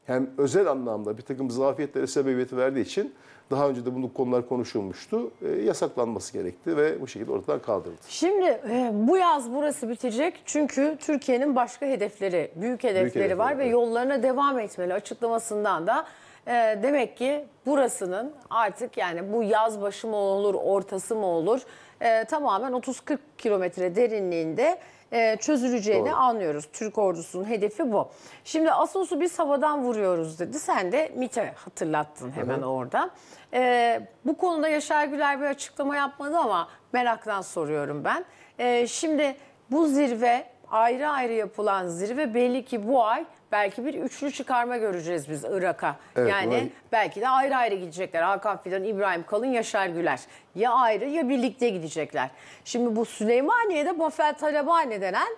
hem özel anlamda bir takım zafiyetlere sebebiyet verdiği için daha önce de bu konular konuşulmuştu. E, yasaklanması gerekti ve bu şekilde ortadan kaldırıldı. Şimdi e, bu yaz burası bitecek çünkü Türkiye'nin başka hedefleri, büyük hedefleri, büyük hedefleri var evet. ve yollarına devam etmeli açıklamasından da e, demek ki burasının artık yani bu yaz başı mı olur, ortası mı olur e, tamamen 30-40 kilometre derinliğinde e, çözüleceğini Doğru. anlıyoruz. Türk ordusunun hedefi bu. Şimdi asosu biz havadan vuruyoruz dedi. Sen de MIT'e hatırlattın hemen Hı -hı. orada. E, bu konuda Yaşar Güler bir açıklama yapmadı ama meraktan soruyorum ben. E, şimdi bu zirve ayrı ayrı yapılan zirve belli ki bu ay belki bir üçlü çıkarma göreceğiz biz Irak'a. Evet, yani olay... belki de ayrı ayrı gidecekler. Hakan Fidan, İbrahim Kalın, Yaşar Güler. Ya ayrı ya birlikte gidecekler. Şimdi bu Süleymaniye'de Bafel Talabani denen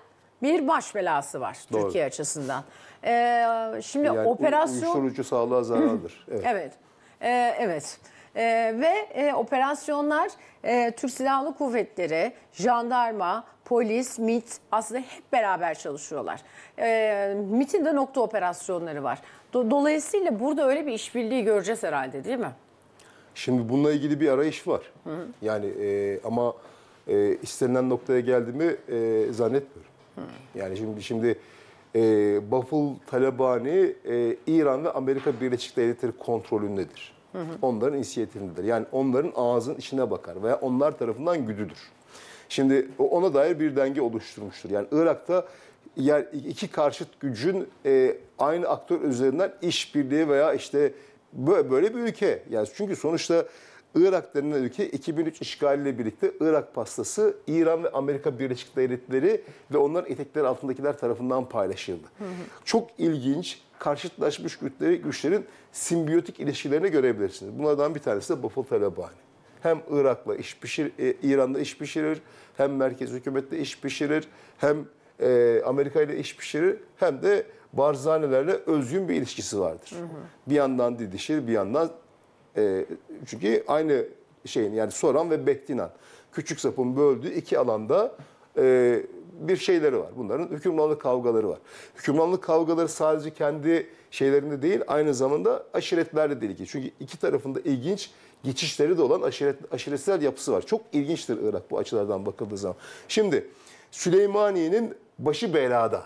bir baş belası var Doğru. Türkiye açısından. Ee, şimdi yani operasyon... Uyuşturucu sağlığa zarardır. evet. Ee, evet. Ee, ve e, operasyonlar e, Türk Silahlı Kuvvetleri, jandarma, polis, MIT aslında hep beraber çalışıyorlar. E, MIT'in de nokta operasyonları var. Do- dolayısıyla burada öyle bir işbirliği göreceğiz herhalde değil mi? Şimdi bununla ilgili bir arayış var. Hı hı. Yani e, ama e, istenilen noktaya geldi mi e, zannetmiyorum. Hı. Yani şimdi şimdi e, Bafıl Talabani e, İran ve Amerika Birleşik Devletleri kontrolündedir. Hı hı. Onların inisiyatifindedir. Yani onların ağzın içine bakar veya onlar tarafından güdülür. Şimdi ona dair bir denge oluşturmuştur. Yani Irak'ta yer iki karşıt gücün e, aynı aktör üzerinden işbirliği veya işte böyle bir ülke. Yani çünkü sonuçta Irak denilen ülke 2003 işgaliyle birlikte Irak pastası İran ve Amerika Birleşik Devletleri ve onların etekleri altındakiler tarafından paylaşıldı. Çok ilginç karşıtlaşmış güçleri, güçlerin simbiyotik ilişkilerini görebilirsiniz. Bunlardan bir tanesi de Bafıl Talabani hem Irak'la iş pişir, e, İran'da iş pişirir, hem merkez hükümetle iş pişirir, hem e, Amerika ile iş pişirir, hem de barzanelerle özgün bir ilişkisi vardır. Hı hı. Bir yandan didişir, bir yandan e, çünkü aynı şeyin yani Soran ve Bektinan. Küçük sapın böldüğü iki alanda bir şeyleri var. Bunların hükümranlık kavgaları var. Hükümranlık kavgaları sadece kendi şeylerinde değil aynı zamanda aşiretlerle de ilgili. Çünkü iki tarafında ilginç geçişleri de olan aşiret, aşiretsel yapısı var. Çok ilginçtir Irak bu açılardan bakıldığı zaman. Şimdi Süleymaniye'nin başı belada.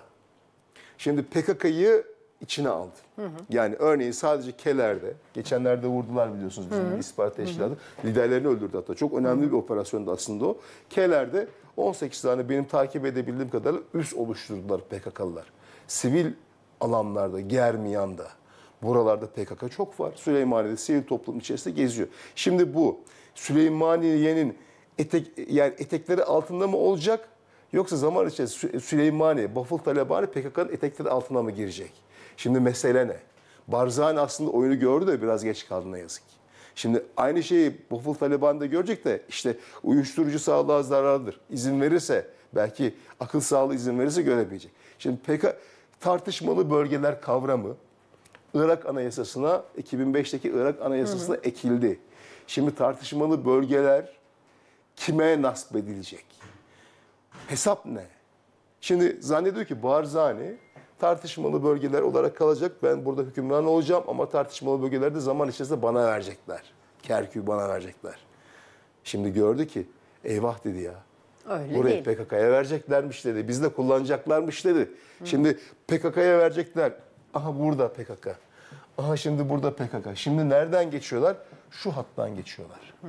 Şimdi PKK'yı içine aldı. Hı hı. Yani örneğin sadece Keler'de, geçenlerde vurdular biliyorsunuz bizim hı hı. teşkilatı. Liderlerini öldürdü hatta. Çok önemli hı hı. bir operasyondu aslında o. Keler'de 18 tane benim takip edebildiğim kadarıyla üs oluşturdular PKK'lılar. Sivil alanlarda, Germiyan'da. Buralarda PKK çok var. Süleymaniye'de sivil toplum içerisinde geziyor. Şimdi bu Süleymaniye'nin etek, yani etekleri altında mı olacak yoksa zaman içerisinde Süleymaniye, Bafıl Talebani PKK'nın etekleri altına mı girecek? Şimdi mesele ne? Barzani aslında oyunu gördü de biraz geç kaldı ne yazık Şimdi aynı şeyi Bafıl Taliban'da görecek de işte uyuşturucu sağlığa zararlıdır. İzin verirse belki akıl sağlığı izin verirse görebilecek. Şimdi PKK tartışmalı bölgeler kavramı Irak Anayasası'na 2005'teki Irak Anayasası'na hı hı. ekildi. Şimdi tartışmalı bölgeler kime nasip edilecek? Hesap ne? Şimdi zannediyor ki Barzani tartışmalı bölgeler olarak kalacak. Ben burada hükümran olacağım ama tartışmalı bölgelerde zaman içerisinde bana verecekler. Kerkük bana verecekler. Şimdi gördü ki eyvah dedi ya. Öyle Burayı PKK'ya vereceklermiş dedi. Biz de kullanacaklarmış dedi. Hı. Şimdi PKK'ya verecekler. Aha burada PKK. Aha şimdi burada PKK. Şimdi nereden geçiyorlar? Şu hattan geçiyorlar. Hı.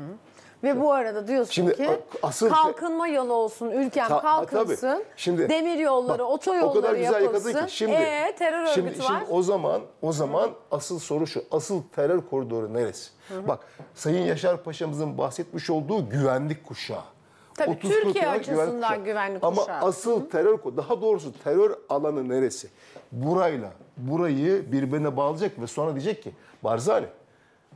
Ve bu arada diyorsun Şimdi, ki asıl şey- kalkınma yolu olsun, ülkem ta, kalkınsın. Şimdi demir yolları, bak, otoyolları o kadar güzel yapılsın. Ki. Şimdi ee, terör örgütü şimdi, var. Şimdi o zaman o zaman Hı. asıl soru şu. Asıl terör koridoru neresi? -hı. Bak Sayın Yaşar Paşa'mızın bahsetmiş olduğu güvenlik kuşağı. Tabii Türkiye açısından güvenlik kuşağı. güvenlik kuşağı. Ama asıl Hı. terör daha doğrusu terör alanı neresi? Burayla burayı birbirine bağlayacak ve sonra diyecek ki Barzani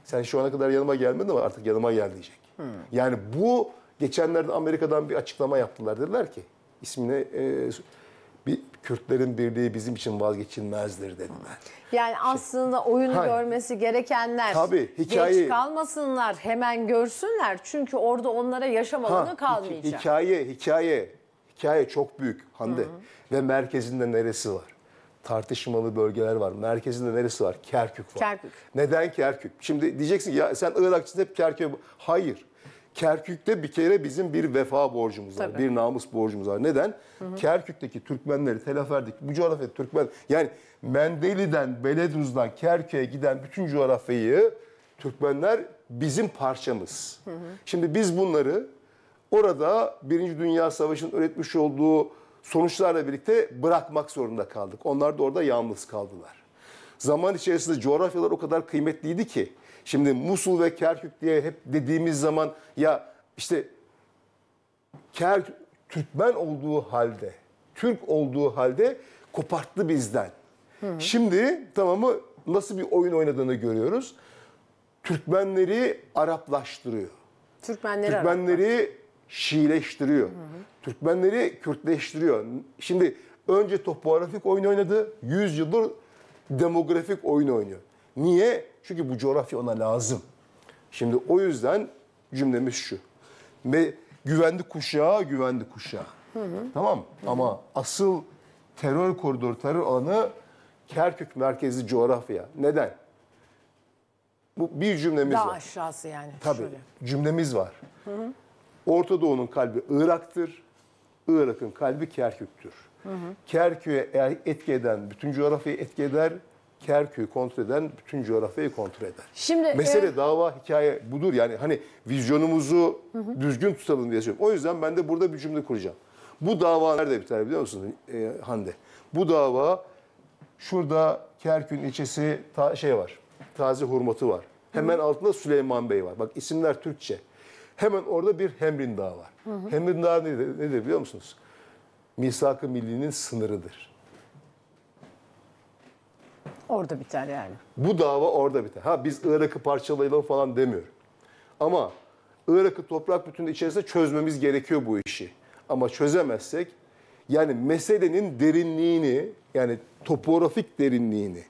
sen şu ana kadar yanıma gelmedin ama artık yanıma gel diyecek. Hmm. Yani bu geçenlerde Amerika'dan bir açıklama yaptılar dediler ki ismini e, bir Kürtlerin birliği bizim için vazgeçilmezdir dediler. Yani şey, aslında oyunu hani, görmesi gerekenler tabii, hikaye, geç kalmasınlar hemen görsünler çünkü orada onlara yaşam alanı ha, kalmayacak. Hikaye, hikaye, hikaye çok büyük Hande Hı ve merkezinde neresi var? tartışmalı bölgeler var. Merkezinde neresi var? Kerkük var. Kerkük. Neden Kerkük? Şimdi diyeceksin ki ya sen Irakçısın hep Kerkük'e... Hayır. Kerkük'te bir kere bizim bir vefa borcumuz var. Tabii. Bir namus borcumuz var. Neden? Hı hı. Kerkük'teki Türkmenleri, Telafer'deki bu coğrafya Türkmen... Yani Mendeli'den, Beledruz'dan Kerkük'e giden bütün coğrafyayı Türkmenler bizim parçamız. Hı hı. Şimdi biz bunları orada Birinci Dünya Savaşı'nın öğretmiş olduğu sonuçlarla birlikte bırakmak zorunda kaldık. Onlar da orada yalnız kaldılar. Zaman içerisinde coğrafyalar o kadar kıymetliydi ki şimdi Musul ve Kerkük diye hep dediğimiz zaman ya işte Kerk Türkmen olduğu halde, Türk olduğu halde koparttı bizden. Hı. Şimdi tamamı nasıl bir oyun oynadığını görüyoruz. Türkmenleri Araplaştırıyor. Türkmenleri, Türkmenleri Araplar. Şiileştiriyor. Hı hı. Türkmenleri Kürtleştiriyor. Şimdi önce topografik oyun oynadı, 100 yıldır demografik oyun oynuyor. Niye? Çünkü bu coğrafya ona lazım. Şimdi o yüzden cümlemiz şu. Ve güvenli kuşağı, güvenli kuşağı. Hı hı. Tamam hı hı. ama asıl terör koridoru, terör alanı Kerkük merkezli coğrafya. Neden? Bu bir cümlemiz Daha var. Daha aşağısı yani. Tabii. Şöyle. Cümlemiz var. Hı hı. Orta Doğu'nun kalbi Irak'tır. Irak'ın kalbi Kerkük'tür. Hı hı. Kerkük'e etki eden, bütün coğrafyayı etki eder. Kerkük'ü kontrol eden bütün coğrafyayı kontrol eder. Şimdi mesele e... dava hikaye budur yani hani vizyonumuzu hı hı. düzgün tutalım diye söylüyorum. O yüzden ben de burada bir cümle kuracağım. Bu dava nerede biter biliyor musunuz e, Hande? Bu dava şurada Kerkük'ün ilçesi ta, şey var. Taze Hurmatı var. Hemen hı hı. altında Süleyman Bey var. Bak isimler Türkçe. Hemen orada bir Hemrin Dağı var. Hı hı. Hemrin Dağı nedir, nedir biliyor musunuz? Misak-ı Milli'nin sınırıdır. Orada biter yani. Bu dava orada biter. Ha biz Irak'ı parçalayalım falan demiyorum. Ama Irak'ı toprak bütünlüğü içerisinde çözmemiz gerekiyor bu işi. Ama çözemezsek yani meselenin derinliğini yani topografik derinliğini,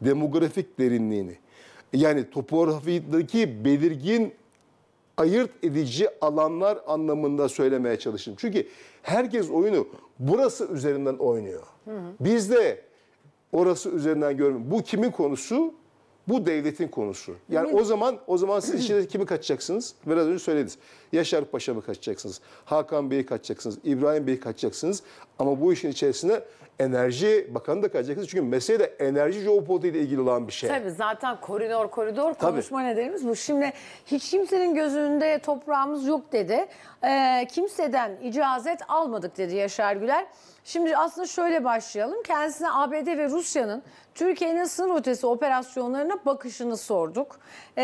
demografik derinliğini yani topografideki belirgin ayırt edici alanlar anlamında söylemeye çalıştım. Çünkü herkes oyunu burası üzerinden oynuyor. Hı hı. Biz de orası üzerinden görmüyoruz. Bu kimin konusu? Bu devletin konusu. Yani o zaman o zaman siz içinde kimi kaçacaksınız? Biraz önce söylediniz. Yaşar Paşa mı kaçacaksınız? Hakan Bey'i kaçacaksınız? İbrahim Bey'i kaçacaksınız? Ama bu işin içerisinde Enerji Bakanı da kaçacaksınız. Çünkü mesele de enerji jeopolitiği ile ilgili olan bir şey. Tabii zaten koridor koridor konuşma Tabii. nedenimiz bu. Şimdi hiç kimsenin gözünde toprağımız yok dedi. Ee, kimseden icazet almadık dedi Yaşar Güler. Şimdi aslında şöyle başlayalım. Kendisine ABD ve Rusya'nın Türkiye'nin sınır ötesi operasyonlarına bakışını sorduk. Ee,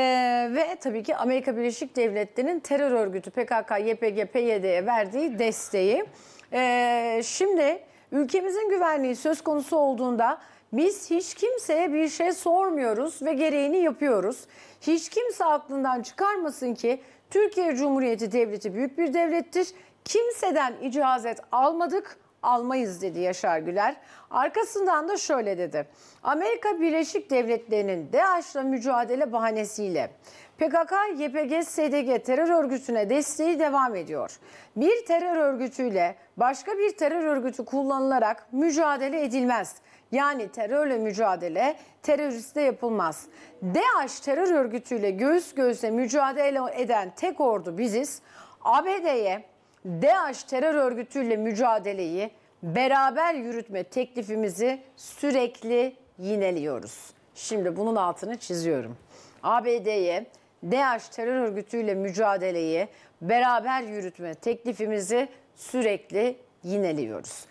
ve tabii ki Amerika Birleşik Devletleri'nin terör örgütü PKK, YPG, PYD'ye verdiği desteği. Ee, şimdi ülkemizin güvenliği söz konusu olduğunda biz hiç kimseye bir şey sormuyoruz ve gereğini yapıyoruz. Hiç kimse aklından çıkarmasın ki Türkiye Cumhuriyeti Devleti büyük bir devlettir. Kimseden icazet almadık almayız dedi Yaşar Güler. Arkasından da şöyle dedi. Amerika Birleşik Devletleri'nin DAEŞ'la mücadele bahanesiyle PKK, YPG, SDG terör örgütüne desteği devam ediyor. Bir terör örgütüyle başka bir terör örgütü kullanılarak mücadele edilmez. Yani terörle mücadele teröriste yapılmaz. DAEŞ terör örgütüyle göğüs göğüse mücadele eden tek ordu biziz. ABD'ye DAEŞ terör örgütüyle mücadeleyi beraber yürütme teklifimizi sürekli yineliyoruz. Şimdi bunun altını çiziyorum. ABD'ye DAEŞ terör örgütüyle mücadeleyi beraber yürütme teklifimizi sürekli yineliyoruz.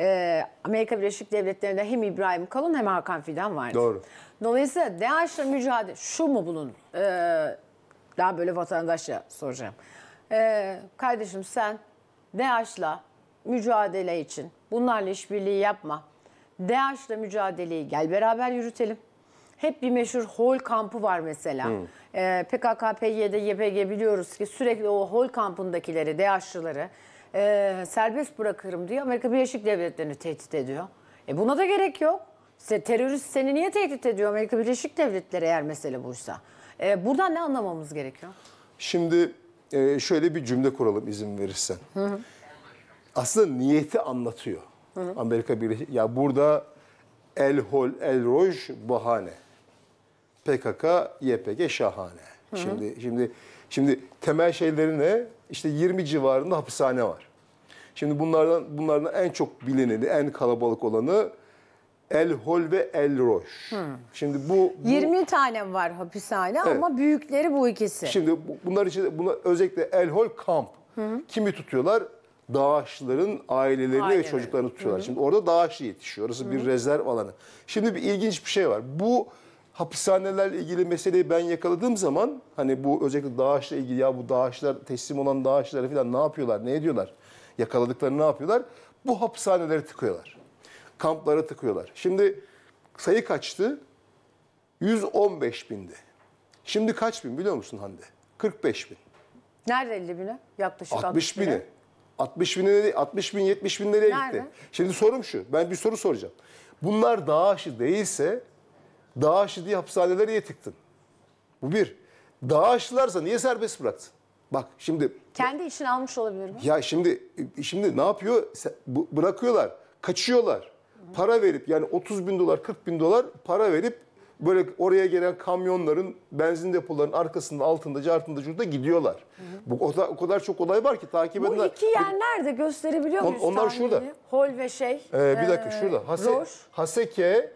Ee, Amerika Birleşik Devletleri'nde hem İbrahim Kalın hem Hakan Fidan vardı. Doğru. Dolayısıyla DAEŞ'le mücadele şu mu bunun? Ee, daha böyle vatandaşla soracağım. Ee, kardeşim sen DAEŞ'la mücadele için bunlarla işbirliği yapma. DAEŞ'la mücadeleyi gel beraber yürütelim. Hep bir meşhur hol kampı var mesela. Hmm. Ee, PKK, PYD, YPG biliyoruz ki sürekli o hol kampındakileri, DAEŞ'lıları e, serbest bırakırım diyor. Amerika Birleşik Devletleri'ni tehdit ediyor. E buna da gerek yok. Se, terörist seni niye tehdit ediyor Amerika Birleşik Devletleri eğer mesele buysa? E, buradan ne anlamamız gerekiyor? Şimdi e, şöyle bir cümle kuralım izin verirsen. Hı hı. Aslında niyeti anlatıyor. Hı hı. Amerika Birleşik ya burada El Hol El Roj bahane. PKK YPG şahane. Hı hı. Şimdi şimdi şimdi temel şeyleri ne? İşte 20 civarında hapishane var. Şimdi bunlardan bunlardan en çok bilineni, en kalabalık olanı Elhol ve Elroş. Hmm. Şimdi bu, bu 20 tane var hapishane evet. ama büyükleri bu ikisi. Şimdi bu, bunlar için buna özellikle Elhol kamp. Hı. Kimi tutuyorlar? Dağaşların ailelerini Aileleri. ve çocuklarını tutuyorlar. Hı. Şimdi orada Dağaşı yetişiyor. Orası Hı. bir rezerv alanı. Şimdi bir ilginç bir şey var. Bu hapishanelerle ilgili meseleyi ben yakaladığım zaman hani bu özellikle Dağaş'la ilgili ya bu Dağaşlar teslim olan Dağaşlar falan ne yapıyorlar, ne ediyorlar? yakaladıklarını ne yapıyorlar? Bu hapishaneleri tıkıyorlar kamplara tıkıyorlar. Şimdi sayı kaçtı? 115 bindi. Şimdi kaç bin biliyor musun Hande? 45 bin. Nerede 50 bine? Yaklaşık 60, 60 bine. bine. 60 bin, 60 bin, 70 bin nereye Nerede? gitti? Şimdi sorum şu. Ben bir soru soracağım. Bunlar dağ değilse dağ diye hapishanelere niye tıktın? Bu bir. Dağ niye serbest bıraktın? Bak şimdi... Kendi işini almış olabilir mi? Ya şimdi şimdi ne yapıyor? Bırakıyorlar. Kaçıyorlar para verip yani 30 bin dolar 40 bin dolar para verip böyle oraya gelen kamyonların benzin depolarının arkasında altında cartında şurada gidiyorlar. Hı hı. Bu o, o kadar çok olay var ki takip Bu edenler. Bu iki yer nerede gösterebiliyor muyuz? On, onlar şurada. Hol ve şey. Ee, bir dakika e, şurada. Hase, Roş. Haseke,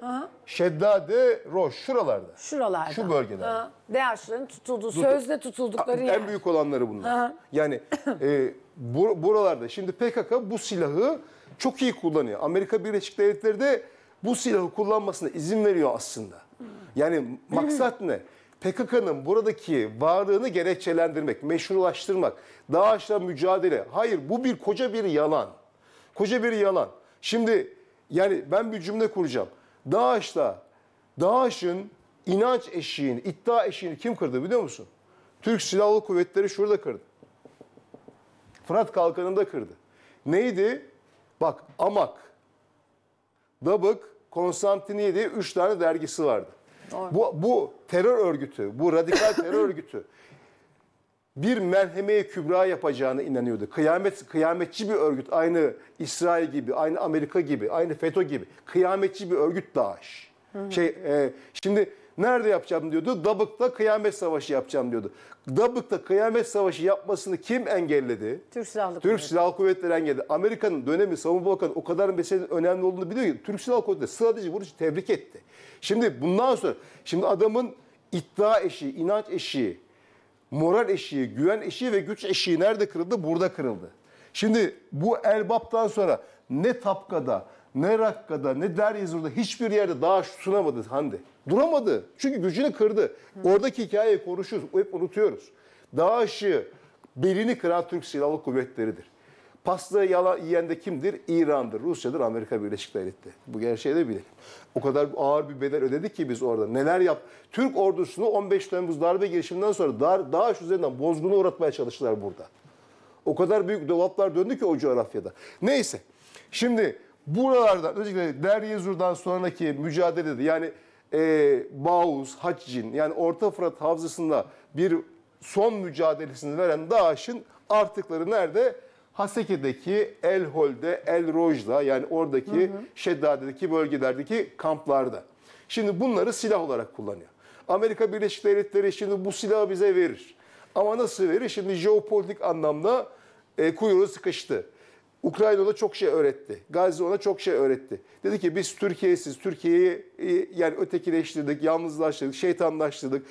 Şeddade, Roş şuralarda. Şuralarda. Şu bölgelerde. Değerlerin DH'ların tutulduğu, Dur, sözde tutuldukları ha, yer. En büyük olanları bunlar. Ha. Yani e, bur buralarda şimdi PKK bu silahı çok iyi kullanıyor. Amerika Birleşik Devletleri de bu silahı kullanmasına izin veriyor aslında. Yani maksat ne? PKK'nın buradaki varlığını gerekçelendirmek, meşrulaştırmak, DAEŞ'le mücadele. Hayır bu bir koca bir yalan. Koca bir yalan. Şimdi yani ben bir cümle kuracağım. DAEŞ'la DAEŞ'in inanç eşiğini, iddia eşiğini kim kırdı biliyor musun? Türk Silahlı Kuvvetleri şurada kırdı. Fırat Kalkanı'nda kırdı. Neydi? Bak Amak, Dabık, Konstantiniye diye 3 tane dergisi vardı. Bu, bu terör örgütü, bu radikal terör örgütü bir merhemeye kübra yapacağını inanıyordu. Kıyamet kıyametçi bir örgüt aynı İsrail gibi, aynı Amerika gibi, aynı FETÖ gibi. Kıyametçi bir örgüt Daş. Şey e, şimdi Nerede yapacağım diyordu. Dabık'ta kıyamet savaşı yapacağım diyordu. Dabık'ta kıyamet savaşı yapmasını kim engelledi? Türk Silahlı Türk Kuvvetleri. Silahlı Kuvvetleri engelledi. Amerika'nın dönemi savunma bakanı o kadar meselenin önemli olduğunu biliyor ki Türk Silahlı Kuvvetleri sadece bunu tebrik etti. Şimdi bundan sonra şimdi adamın iddia eşiği, inanç eşiği, moral eşiği, güven eşiği ve güç eşiği nerede kırıldı? Burada kırıldı. Şimdi bu Elbap'tan sonra ne Tapka'da, ne Rakka'da, ne Deryezur'da hiçbir yerde daha sunamadı Hande. Duramadı. Çünkü gücünü kırdı. Oradaki hikayeyi konuşuyoruz. Hep unutuyoruz. Dağ aşığı belini kıran Türk Silahlı Kuvvetleri'dir. Pastayı yalan yiyen de kimdir? İran'dır, Rusya'dır, Amerika Birleşik Devletleri. Bu gerçeği de bilelim. O kadar ağır bir bedel ödedik ki biz orada. Neler yap? Türk ordusunu 15 Temmuz darbe girişiminden sonra dar, Daesh üzerinden bozguna uğratmaya çalıştılar burada. O kadar büyük dolaplar döndü ki o coğrafyada. Neyse. Şimdi buralardan özellikle Der sonraki mücadelede yani e, Bağuz, Haccin yani Orta Fırat Havzası'nda bir son mücadelesini veren DAEŞ'in artıkları nerede? Haseki'deki El Hol'de, El Roj'da yani oradaki hı hı. Şeddade'deki bölgelerdeki kamplarda. Şimdi bunları silah olarak kullanıyor. Amerika Birleşik Devletleri şimdi bu silahı bize verir. Ama nasıl verir? Şimdi jeopolitik anlamda e, kuyruğu sıkıştı. Ukrayna ona çok şey öğretti. Gazze ona çok şey öğretti. Dedi ki biz Türkiye'siz, Türkiye'yi e, yani ötekileştirdik, yalnızlaştırdık, şeytanlaştırdık.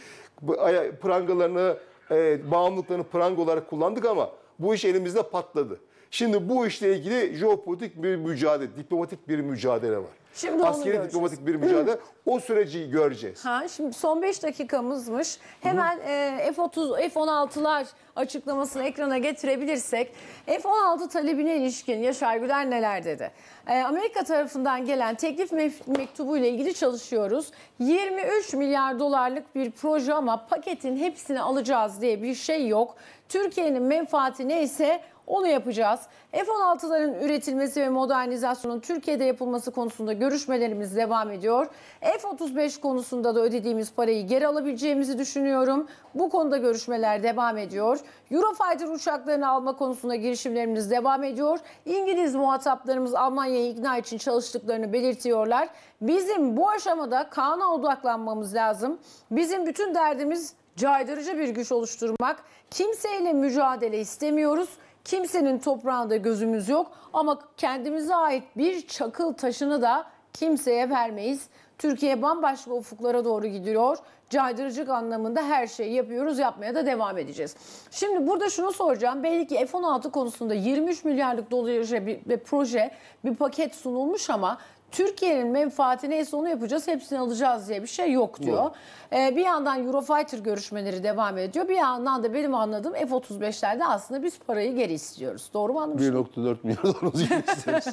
Prangalarını, e, bağımlılıklarını pranga olarak kullandık ama bu iş elimizde patladı. Şimdi bu işle ilgili jeopolitik bir mücadele, diplomatik bir mücadele var. Şimdi Askeri göreceğiz. diplomatik bir mücadele. o süreci göreceğiz. Ha, şimdi son 5 dakikamızmış. Hemen e, F-30, F-16'lar açıklamasını ekrana getirebilirsek. F-16 talebine ilişkin Yaşar Güler neler dedi? E, Amerika tarafından gelen teklif mef- mektubu ile ilgili çalışıyoruz. 23 milyar dolarlık bir proje ama paketin hepsini alacağız diye bir şey yok. Türkiye'nin menfaati neyse onu yapacağız. F-16'ların üretilmesi ve modernizasyonun Türkiye'de yapılması konusunda görüşmelerimiz devam ediyor. F-35 konusunda da ödediğimiz parayı geri alabileceğimizi düşünüyorum. Bu konuda görüşmeler devam ediyor. Eurofighter uçaklarını alma konusunda girişimlerimiz devam ediyor. İngiliz muhataplarımız Almanya'yı ikna için çalıştıklarını belirtiyorlar. Bizim bu aşamada kana odaklanmamız lazım. Bizim bütün derdimiz caydırıcı bir güç oluşturmak. Kimseyle mücadele istemiyoruz Kimsenin toprağında gözümüz yok ama kendimize ait bir çakıl taşını da kimseye vermeyiz. Türkiye bambaşka ufuklara doğru gidiyor. Caydırıcık anlamında her şeyi yapıyoruz, yapmaya da devam edeceğiz. Şimdi burada şunu soracağım. Belli ki F-16 konusunda 23 milyarlık dolara bir, bir proje, bir paket sunulmuş ama Türkiye'nin menfaati neyse onu yapacağız hepsini alacağız diye bir şey yok diyor. Ee, bir yandan Eurofighter görüşmeleri devam ediyor. Bir yandan da benim anladığım F-35'lerde aslında biz parayı geri istiyoruz. Doğru mu anlamışım? 1.4 milyar dolar istiyoruz.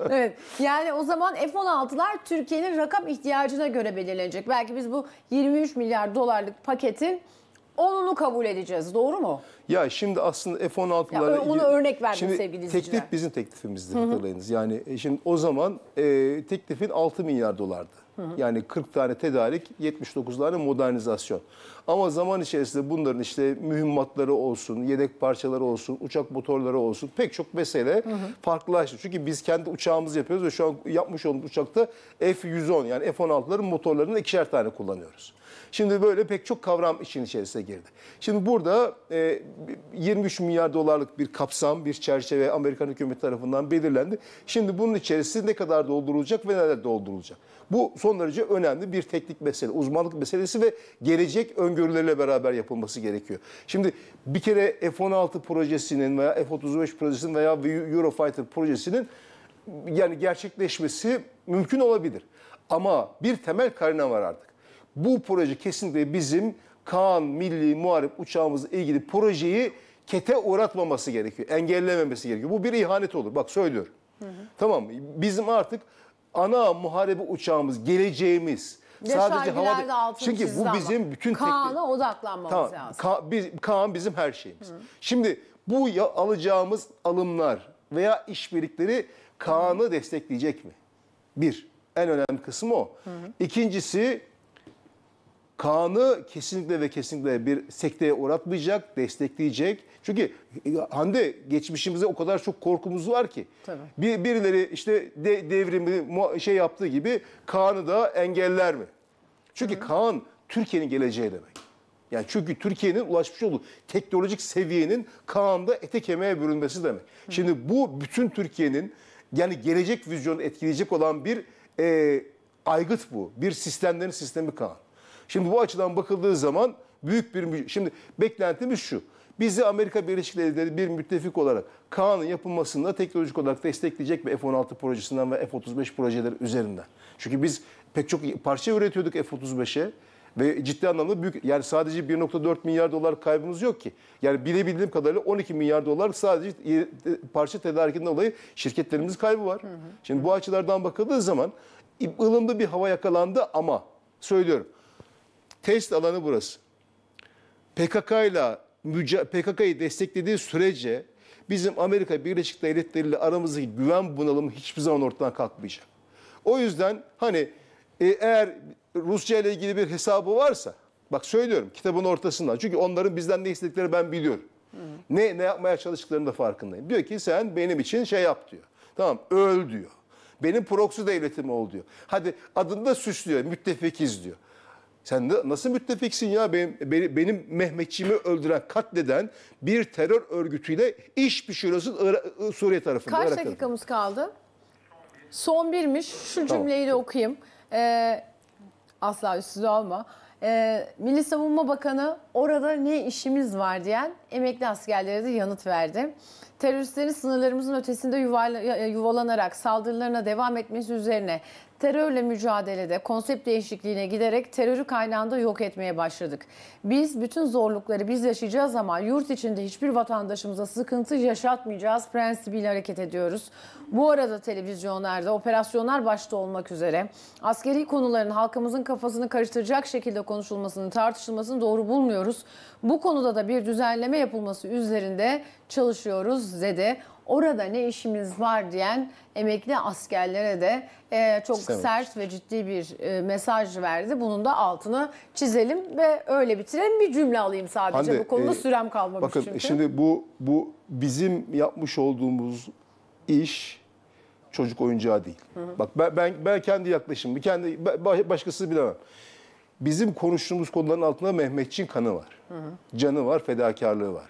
evet. Yani o zaman F-16'lar Türkiye'nin rakam ihtiyacına göre belirlenecek. Belki biz bu 23 milyar dolarlık paketin onunu kabul edeceğiz. Doğru mu? Ya şimdi aslında F-16'larla Onu örnek verdim şimdi sevgili izleyiciler. Teklif bizim teklifimizdir hatırlayınız. Yani e, şimdi o zaman e, teklifin 6 milyar dolardı. Hı hı. Yani 40 tane tedarik, 79 tane modernizasyon. Ama zaman içerisinde bunların işte mühimmatları olsun, yedek parçaları olsun, uçak motorları olsun pek çok mesele hı hı. farklılaştı. Çünkü biz kendi uçağımızı yapıyoruz ve şu an yapmış olduğumuz uçakta F-110 yani F-16'ların motorlarını ikişer tane kullanıyoruz. Şimdi böyle pek çok kavram işin içerisine girdi. Şimdi burada e, 23 milyar dolarlık bir kapsam, bir çerçeve Amerikan hükümeti tarafından belirlendi. Şimdi bunun içerisinde ne kadar doldurulacak ve neler doldurulacak? Bu son derece önemli bir teknik mesele, uzmanlık meselesi ve gelecek öngörülerle beraber yapılması gerekiyor. Şimdi bir kere F-16 projesinin veya F-35 projesinin veya Eurofighter projesinin yani gerçekleşmesi mümkün olabilir. Ama bir temel karine var artık. Bu proje kesinlikle bizim Kaan Milli Muharip uçağımızla ilgili projeyi kete uğratmaması gerekiyor. Engellememesi gerekiyor. Bu bir ihanet olur. Bak söylüyorum. Hı hı. Tamam mı? Bizim artık ana muharebe uçağımız, geleceğimiz. Sadece havada çünkü bu bizim ama. bütün Kaan'a odaklanmamız tamam. lazım. Ka biz, Kaan bizim her şeyimiz. Hı. Şimdi bu ya, alacağımız alımlar veya işbirlikleri Kaan'ı destekleyecek mi? Bir. En önemli kısmı o. Hı hı. İkincisi Kaan'ı kesinlikle ve kesinlikle bir sekteye uğratmayacak, destekleyecek. Çünkü Hande geçmişimize o kadar çok korkumuz var ki. Tabii. Bir, birileri işte de, devrimi şey yaptığı gibi Kaan'ı da engeller mi? Çünkü Hı. Kaan Türkiye'nin geleceği demek. Yani çünkü Türkiye'nin ulaşmış olduğu teknolojik seviyenin Kaan'da ete kemiğe bürünmesi demek. Hı. Şimdi bu bütün Türkiye'nin yani gelecek vizyonu etkileyecek olan bir e, aygıt bu. Bir sistemlerin sistemi Kaan. Şimdi bu açıdan bakıldığı zaman büyük bir... Şimdi beklentimiz şu. Bizi Amerika Birleşik Devletleri bir müttefik olarak Kaan'ın yapılmasında teknolojik olarak destekleyecek ve F-16 projesinden ve F-35 projeleri üzerinden. Çünkü biz pek çok parça üretiyorduk F-35'e ve ciddi anlamda büyük yani sadece 1.4 milyar dolar kaybımız yok ki. Yani bilebildiğim kadarıyla 12 milyar dolar sadece parça tedarikinden dolayı şirketlerimiz kaybı var. Hı hı. Şimdi bu açılardan bakıldığı zaman ılımlı bir hava yakalandı ama söylüyorum test alanı burası. PKK ile PKK'yı desteklediği sürece bizim Amerika Birleşik Devletleri ile aramızdaki güven bunalımı hiçbir zaman ortadan kalkmayacak. O yüzden hani e, eğer Rusya ile ilgili bir hesabı varsa bak söylüyorum kitabın ortasından çünkü onların bizden ne istedikleri ben biliyorum. Hı hı. Ne ne yapmaya çalıştıklarını da farkındayım. Diyor ki sen benim için şey yap diyor. Tamam öl diyor. Benim proxy devletim ol diyor. Hadi adını da süslüyor. Müttefikiz diyor. Sen de nasıl müttefiksin ya benim, benim, benim Mehmetçiğimi öldüren, katleden bir terör örgütüyle iş pişiriyorsun Irak, Suriye tarafında. Kaç dakikamız kaldı? Son birmiş. Şu tamam. cümleyi de okuyayım. Ee, asla üstüne olma. Ee, Milli Savunma Bakanı orada ne işimiz var diyen emekli askerlere de yanıt verdi. Teröristlerin sınırlarımızın ötesinde yuvarla, yuvalanarak saldırılarına devam etmesi üzerine Terörle mücadelede konsept değişikliğine giderek terörü kaynağında yok etmeye başladık. Biz bütün zorlukları biz yaşayacağız ama yurt içinde hiçbir vatandaşımıza sıkıntı yaşatmayacağız prensibiyle hareket ediyoruz. Bu arada televizyonlarda operasyonlar başta olmak üzere askeri konuların halkımızın kafasını karıştıracak şekilde konuşulmasını, tartışılmasını doğru bulmuyoruz. Bu konuda da bir düzenleme yapılması üzerinde çalışıyoruz dedi orada ne işimiz var diyen emekli askerlere de e, çok Sevim. sert ve ciddi bir e, mesaj verdi. Bunun da altını çizelim ve öyle bitirelim. Bir cümle alayım sadece. Hande, bu konuda e, sürem kalmamış bakın, çünkü. Bakın şimdi bu bu bizim yapmış olduğumuz iş çocuk oyuncağı değil. Hı hı. Bak ben, ben ben kendi yaklaşımım, kendi başkası bilemem. Bizim konuştuğumuz konuların altında Mehmetçin kanı var. Hı hı. Canı var, fedakarlığı var.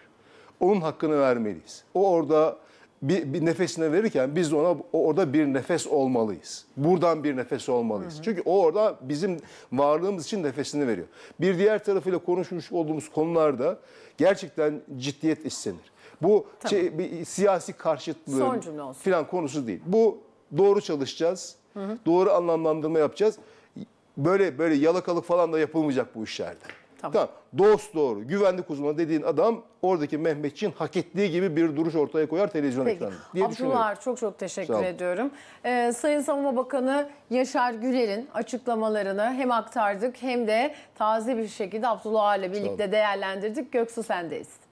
Onun hakkını vermeliyiz. O orada bir, bir nefesine verirken biz de ona orada bir nefes olmalıyız. Buradan bir nefes olmalıyız. Hı hı. Çünkü o orada bizim varlığımız için nefesini veriyor. Bir diğer tarafıyla konuşmuş olduğumuz konularda gerçekten ciddiyet istenir. Bu tamam. şey, bir siyasi karşıtlığın filan konusu değil. Bu doğru çalışacağız. Hı hı. Doğru anlamlandırma yapacağız. Böyle böyle yalakalık falan da yapılmayacak bu işlerde. Tamam. tamam. Dost doğru, güvenlik uzmanı dediğin adam oradaki Mehmetçiğin hak ettiği gibi bir duruş ortaya koyar televizyon Peki. ekranına diye Abdullah çok çok teşekkür ediyorum. Ee, Sayın Savunma Bakanı Yaşar Güler'in açıklamalarını hem aktardık hem de taze bir şekilde Abdullah ile birlikte değerlendirdik. Göksu sendeyiz.